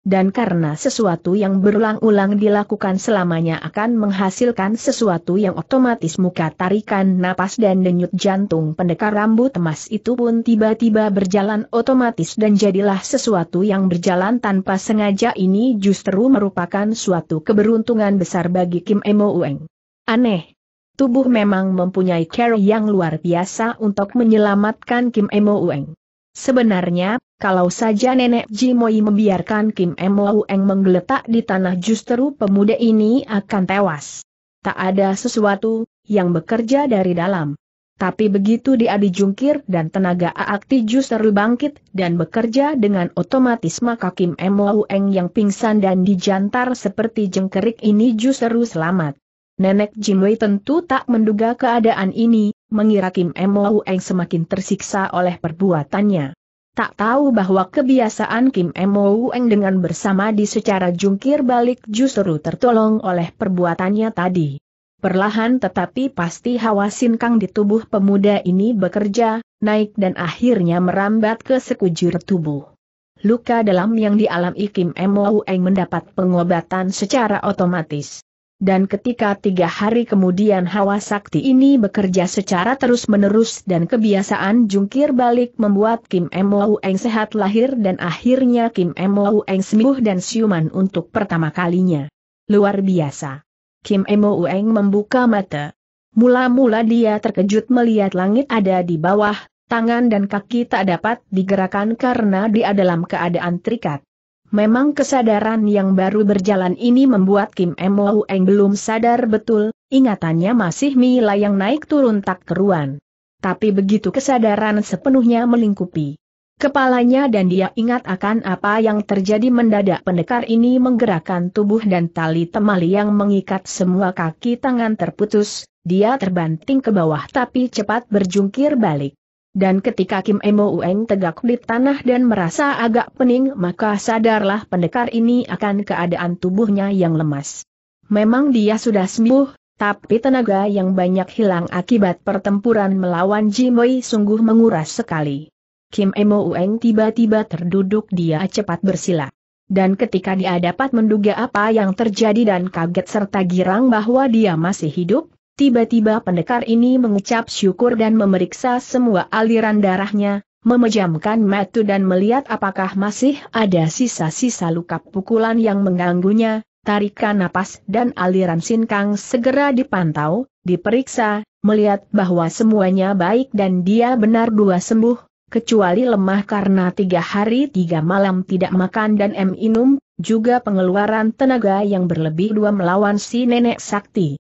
dan karena sesuatu yang berulang-ulang dilakukan selamanya akan menghasilkan sesuatu yang otomatis muka tarikan napas dan denyut jantung pendekar rambut emas itu pun tiba-tiba berjalan otomatis dan jadilah sesuatu yang berjalan tanpa sengaja ini justru merupakan suatu keberuntungan besar bagi Kim Emo Ueng. Aneh. Tubuh memang mempunyai care yang luar biasa untuk menyelamatkan Kim Emo Ueng. Sebenarnya, kalau saja nenek Jimoi membiarkan Kim Eng menggeletak di tanah justru pemuda ini akan tewas. Tak ada sesuatu yang bekerja dari dalam. Tapi begitu dia dijungkir dan tenaga aakti justru bangkit dan bekerja dengan otomatis maka Kim Eng yang pingsan dan dijantar seperti jengkerik ini justru selamat. Nenek Jimoi tentu tak menduga keadaan ini, mengira Kim Emoeng Eng semakin tersiksa oleh perbuatannya. Tak tahu bahwa kebiasaan Kim Emoeng Eng dengan bersama di secara jungkir balik justru tertolong oleh perbuatannya tadi. Perlahan tetapi pasti hawa sinkang di tubuh pemuda ini bekerja, naik dan akhirnya merambat ke sekujur tubuh. Luka dalam yang dialami Kim Mo Eng mendapat pengobatan secara otomatis dan ketika tiga hari kemudian hawa sakti ini bekerja secara terus-menerus dan kebiasaan jungkir balik membuat Kim Eng sehat lahir dan akhirnya Kim Eng sembuh dan siuman untuk pertama kalinya. Luar biasa. Kim Eng membuka mata. Mula-mula dia terkejut melihat langit ada di bawah, tangan dan kaki tak dapat digerakkan karena dia dalam keadaan terikat. Memang kesadaran yang baru berjalan ini membuat Kim Mo Eng belum sadar betul, ingatannya masih Mila yang naik turun tak keruan. Tapi begitu kesadaran sepenuhnya melingkupi kepalanya dan dia ingat akan apa yang terjadi mendadak pendekar ini menggerakkan tubuh dan tali temali yang mengikat semua kaki tangan terputus, dia terbanting ke bawah tapi cepat berjungkir balik. Dan ketika Kim Emo Ueng tegak di tanah dan merasa agak pening maka sadarlah pendekar ini akan keadaan tubuhnya yang lemas. Memang dia sudah sembuh, tapi tenaga yang banyak hilang akibat pertempuran melawan Jimoi sungguh menguras sekali. Kim Emo Ueng tiba-tiba terduduk dia cepat bersila. Dan ketika dia dapat menduga apa yang terjadi dan kaget serta girang bahwa dia masih hidup, Tiba-tiba pendekar ini mengucap syukur dan memeriksa semua aliran darahnya, memejamkan mata dan melihat apakah masih ada sisa-sisa luka pukulan yang mengganggunya, tarikan napas dan aliran sinkang segera dipantau, diperiksa, melihat bahwa semuanya baik dan dia benar dua sembuh, kecuali lemah karena tiga hari tiga malam tidak makan dan minum, juga pengeluaran tenaga yang berlebih dua melawan si nenek sakti.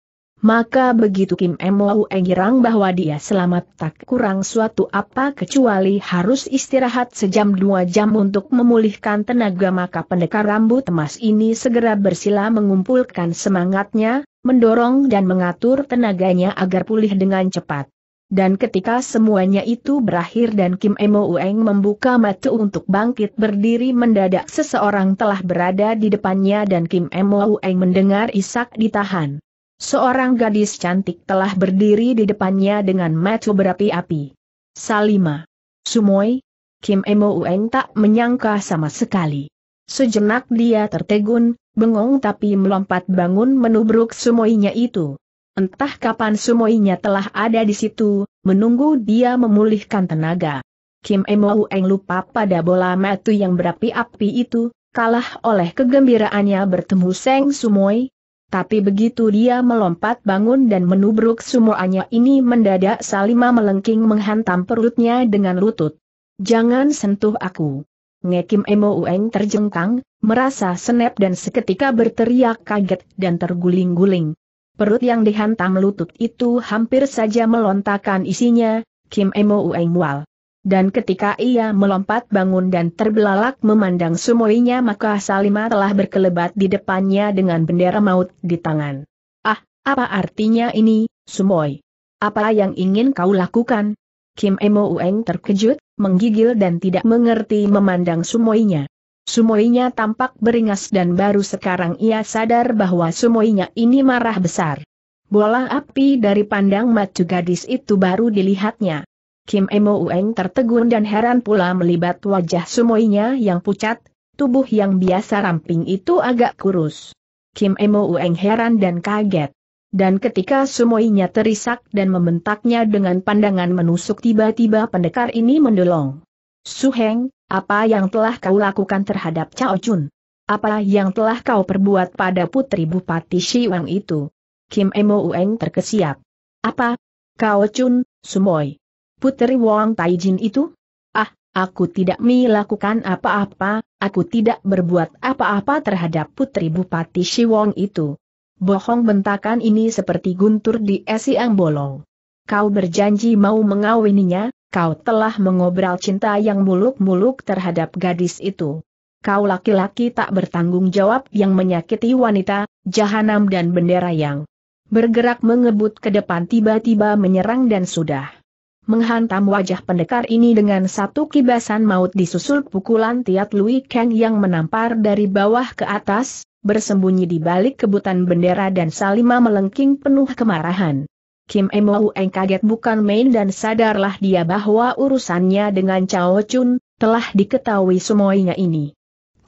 Maka begitu Kim Mo Engirang bahwa dia selamat tak kurang suatu apa kecuali harus istirahat sejam dua jam untuk memulihkan tenaga maka pendekar rambut emas ini segera bersila mengumpulkan semangatnya, mendorong dan mengatur tenaganya agar pulih dengan cepat. Dan ketika semuanya itu berakhir dan Kim Emo Ueng membuka mata untuk bangkit berdiri mendadak seseorang telah berada di depannya dan Kim Emo Ueng mendengar isak ditahan. Seorang gadis cantik telah berdiri di depannya dengan mata berapi-api. Salima. Sumoy. Kim Emo Ueng tak menyangka sama sekali. Sejenak dia tertegun, bengong tapi melompat bangun menubruk Sumoynya itu. Entah kapan Sumoynya telah ada di situ, menunggu dia memulihkan tenaga. Kim Emo Ueng lupa pada bola metu yang berapi-api itu, kalah oleh kegembiraannya bertemu Seng Sumoy, tapi begitu dia melompat bangun dan menubruk semuanya ini mendadak Salima melengking menghantam perutnya dengan lutut. Jangan sentuh aku. Ngekim Emo Ueng terjengkang, merasa senep dan seketika berteriak kaget dan terguling-guling. Perut yang dihantam lutut itu hampir saja melontakan isinya, Kim Emo Ueng mual. Dan ketika ia melompat bangun dan terbelalak memandang sumoinya maka Salima telah berkelebat di depannya dengan bendera maut di tangan. Ah, apa artinya ini, sumoi? Apa yang ingin kau lakukan? Kim Emo Ueng terkejut, menggigil dan tidak mengerti memandang sumoinya. Sumoinya tampak beringas dan baru sekarang ia sadar bahwa sumoinya ini marah besar. Bola api dari pandang mata gadis itu baru dilihatnya. Kim Emo Ueng tertegun dan heran pula melibat wajah sumoinya yang pucat, tubuh yang biasa ramping itu agak kurus. Kim Emo Ueng heran dan kaget. Dan ketika sumoinya terisak dan membentaknya dengan pandangan menusuk tiba-tiba pendekar ini Su Suheng, apa yang telah kau lakukan terhadap Cao Chun? Apa yang telah kau perbuat pada putri Bupati Wang itu? Kim Emo Ueng terkesiap. Apa? Cao Chun, Sumoi. Puteri Wong Taijin itu? Ah, aku tidak melakukan apa-apa, aku tidak berbuat apa-apa terhadap Putri Bupati Shi Wong itu. Bohong bentakan ini seperti guntur di esiang bolong. Kau berjanji mau mengawininya, kau telah mengobrol cinta yang muluk-muluk terhadap gadis itu. Kau laki-laki tak bertanggung jawab yang menyakiti wanita, jahanam dan bendera yang bergerak mengebut ke depan tiba-tiba menyerang dan sudah menghantam wajah pendekar ini dengan satu kibasan maut disusul pukulan Tiat Lui Kang yang menampar dari bawah ke atas, bersembunyi di balik kebutan bendera dan Salima melengking penuh kemarahan. Kim Emo Eng kaget bukan main dan sadarlah dia bahwa urusannya dengan Chao Chun, telah diketahui semuanya ini.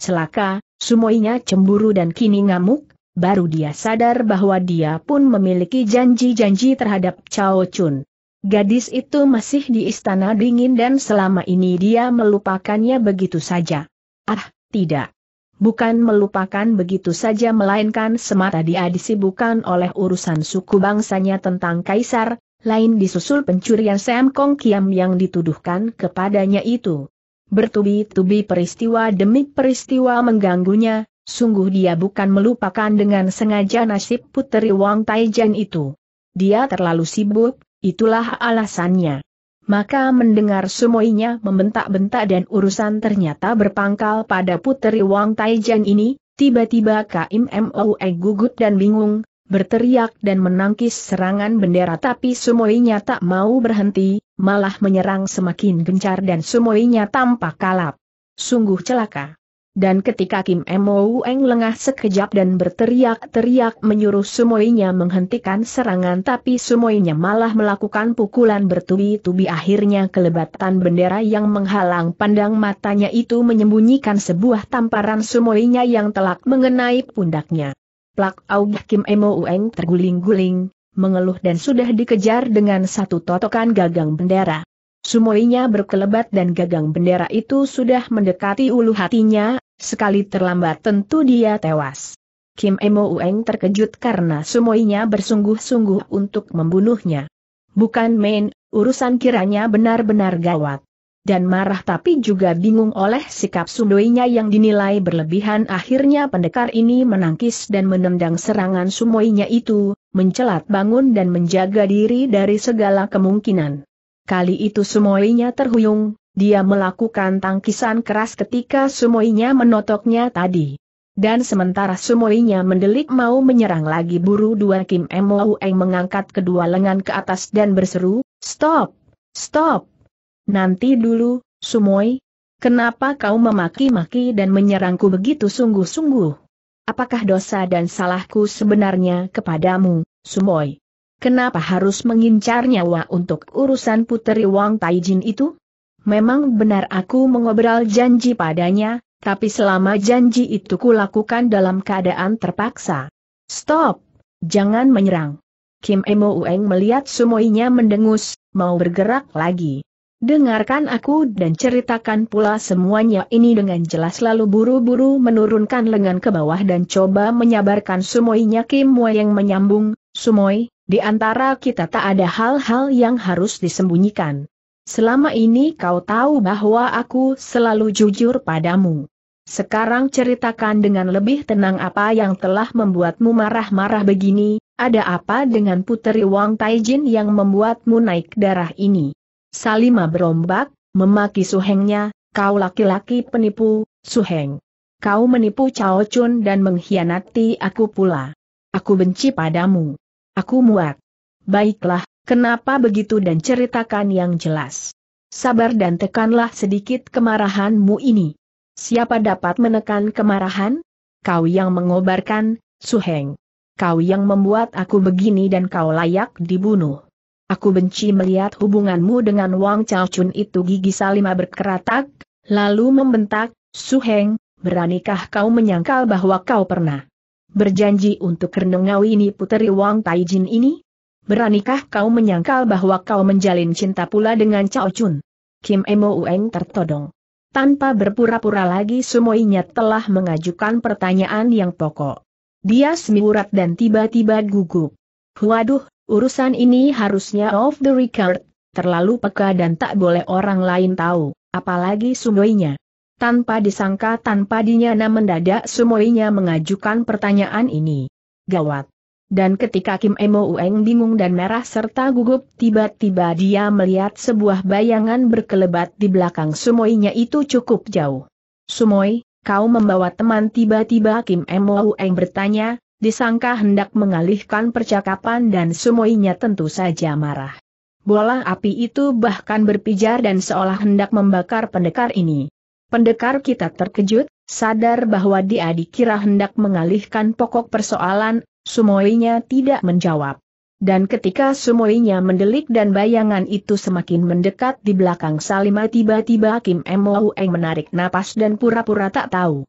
Celaka, semuanya cemburu dan kini ngamuk, baru dia sadar bahwa dia pun memiliki janji-janji terhadap Chao Chun. Gadis itu masih di istana dingin dan selama ini dia melupakannya begitu saja. Ah, tidak. Bukan melupakan begitu saja melainkan semata dia disibukan oleh urusan suku bangsanya tentang kaisar, lain disusul pencurian Sam Kong Kiam yang dituduhkan kepadanya itu. Bertubi-tubi peristiwa demi peristiwa mengganggunya, sungguh dia bukan melupakan dengan sengaja nasib putri Wang Taijian itu. Dia terlalu sibuk, Itulah alasannya. Maka mendengar semuanya membentak-bentak dan urusan ternyata berpangkal pada puteri Wang Taijan ini, tiba-tiba Kaim e gugup dan bingung, berteriak dan menangkis serangan bendera tapi semuanya tak mau berhenti, malah menyerang semakin gencar dan semuanya tampak kalap. Sungguh celaka. Dan ketika Kim Mo Eng lengah sekejap dan berteriak-teriak menyuruh sumoinya menghentikan serangan tapi sumoinya malah melakukan pukulan bertubi-tubi akhirnya kelebatan bendera yang menghalang pandang matanya itu menyembunyikan sebuah tamparan sumoinya yang telak mengenai pundaknya. Plak Aubah Kim Mo Eng terguling-guling, mengeluh dan sudah dikejar dengan satu totokan gagang bendera. Sumoinya berkelebat dan gagang bendera itu sudah mendekati ulu hatinya, Sekali terlambat tentu dia tewas. Kim Emo Ueng terkejut karena semuanya bersungguh-sungguh untuk membunuhnya. Bukan main, urusan kiranya benar-benar gawat. Dan marah tapi juga bingung oleh sikap sumoinya yang dinilai berlebihan akhirnya pendekar ini menangkis dan menendang serangan sumoinya itu, mencelat bangun dan menjaga diri dari segala kemungkinan. Kali itu semuanya terhuyung, dia melakukan tangkisan keras ketika sumoinya menotoknya tadi. Dan sementara sumoinya mendelik mau menyerang lagi buru dua Kim Eng mengangkat kedua lengan ke atas dan berseru, Stop! Stop! Nanti dulu, sumoi. Kenapa kau memaki-maki dan menyerangku begitu sungguh-sungguh? Apakah dosa dan salahku sebenarnya kepadamu, sumoi? Kenapa harus mengincar nyawa untuk urusan puteri Wang Taijin itu? Memang benar aku mengobrol janji padanya, tapi selama janji itu kulakukan dalam keadaan terpaksa. Stop! Jangan menyerang. Kim Emo Ueng melihat sumoinya mendengus, mau bergerak lagi. Dengarkan aku dan ceritakan pula semuanya ini dengan jelas lalu buru-buru menurunkan lengan ke bawah dan coba menyabarkan sumoinya Kim yang menyambung, Sumoi, di antara kita tak ada hal-hal yang harus disembunyikan. Selama ini kau tahu bahwa aku selalu jujur padamu. Sekarang ceritakan dengan lebih tenang apa yang telah membuatmu marah-marah begini, ada apa dengan puteri Wang Taijin yang membuatmu naik darah ini. Salima berombak, memaki Suhengnya, kau laki-laki penipu, Suheng. Kau menipu Chao Chun dan mengkhianati aku pula. Aku benci padamu. Aku muak. Baiklah, Kenapa begitu dan ceritakan yang jelas. Sabar dan tekanlah sedikit kemarahanmu ini. Siapa dapat menekan kemarahan? Kau yang mengobarkan, Suheng. Kau yang membuat aku begini dan kau layak dibunuh. Aku benci melihat hubunganmu dengan Wang Chun itu gigi Salima berkeratak, lalu membentak, Suheng, beranikah kau menyangkal bahwa kau pernah berjanji untuk renengawi ini puteri Wang Taijin ini? Beranikah kau menyangkal bahwa kau menjalin cinta pula dengan Cao Chun? Kim Emo Ueng tertodong. Tanpa berpura-pura lagi semuanya telah mengajukan pertanyaan yang pokok. Dia semiurat dan tiba-tiba gugup. Waduh, urusan ini harusnya off the record, terlalu peka dan tak boleh orang lain tahu, apalagi semuanya. Tanpa disangka tanpa dinyana mendadak semuanya mengajukan pertanyaan ini. Gawat. Dan ketika Kim Emo Ueng bingung dan merah serta gugup, tiba-tiba dia melihat sebuah bayangan berkelebat di belakang sumoinya itu cukup jauh. Sumoi, kau membawa teman tiba-tiba Kim Emo Ueng bertanya, disangka hendak mengalihkan percakapan dan sumoinya tentu saja marah. Bola api itu bahkan berpijar dan seolah hendak membakar pendekar ini. Pendekar kita terkejut, sadar bahwa dia dikira hendak mengalihkan pokok persoalan, Sumoinya tidak menjawab. Dan ketika sumoinya mendelik dan bayangan itu semakin mendekat di belakang Salima tiba-tiba Kim Eng menarik napas dan pura-pura tak tahu.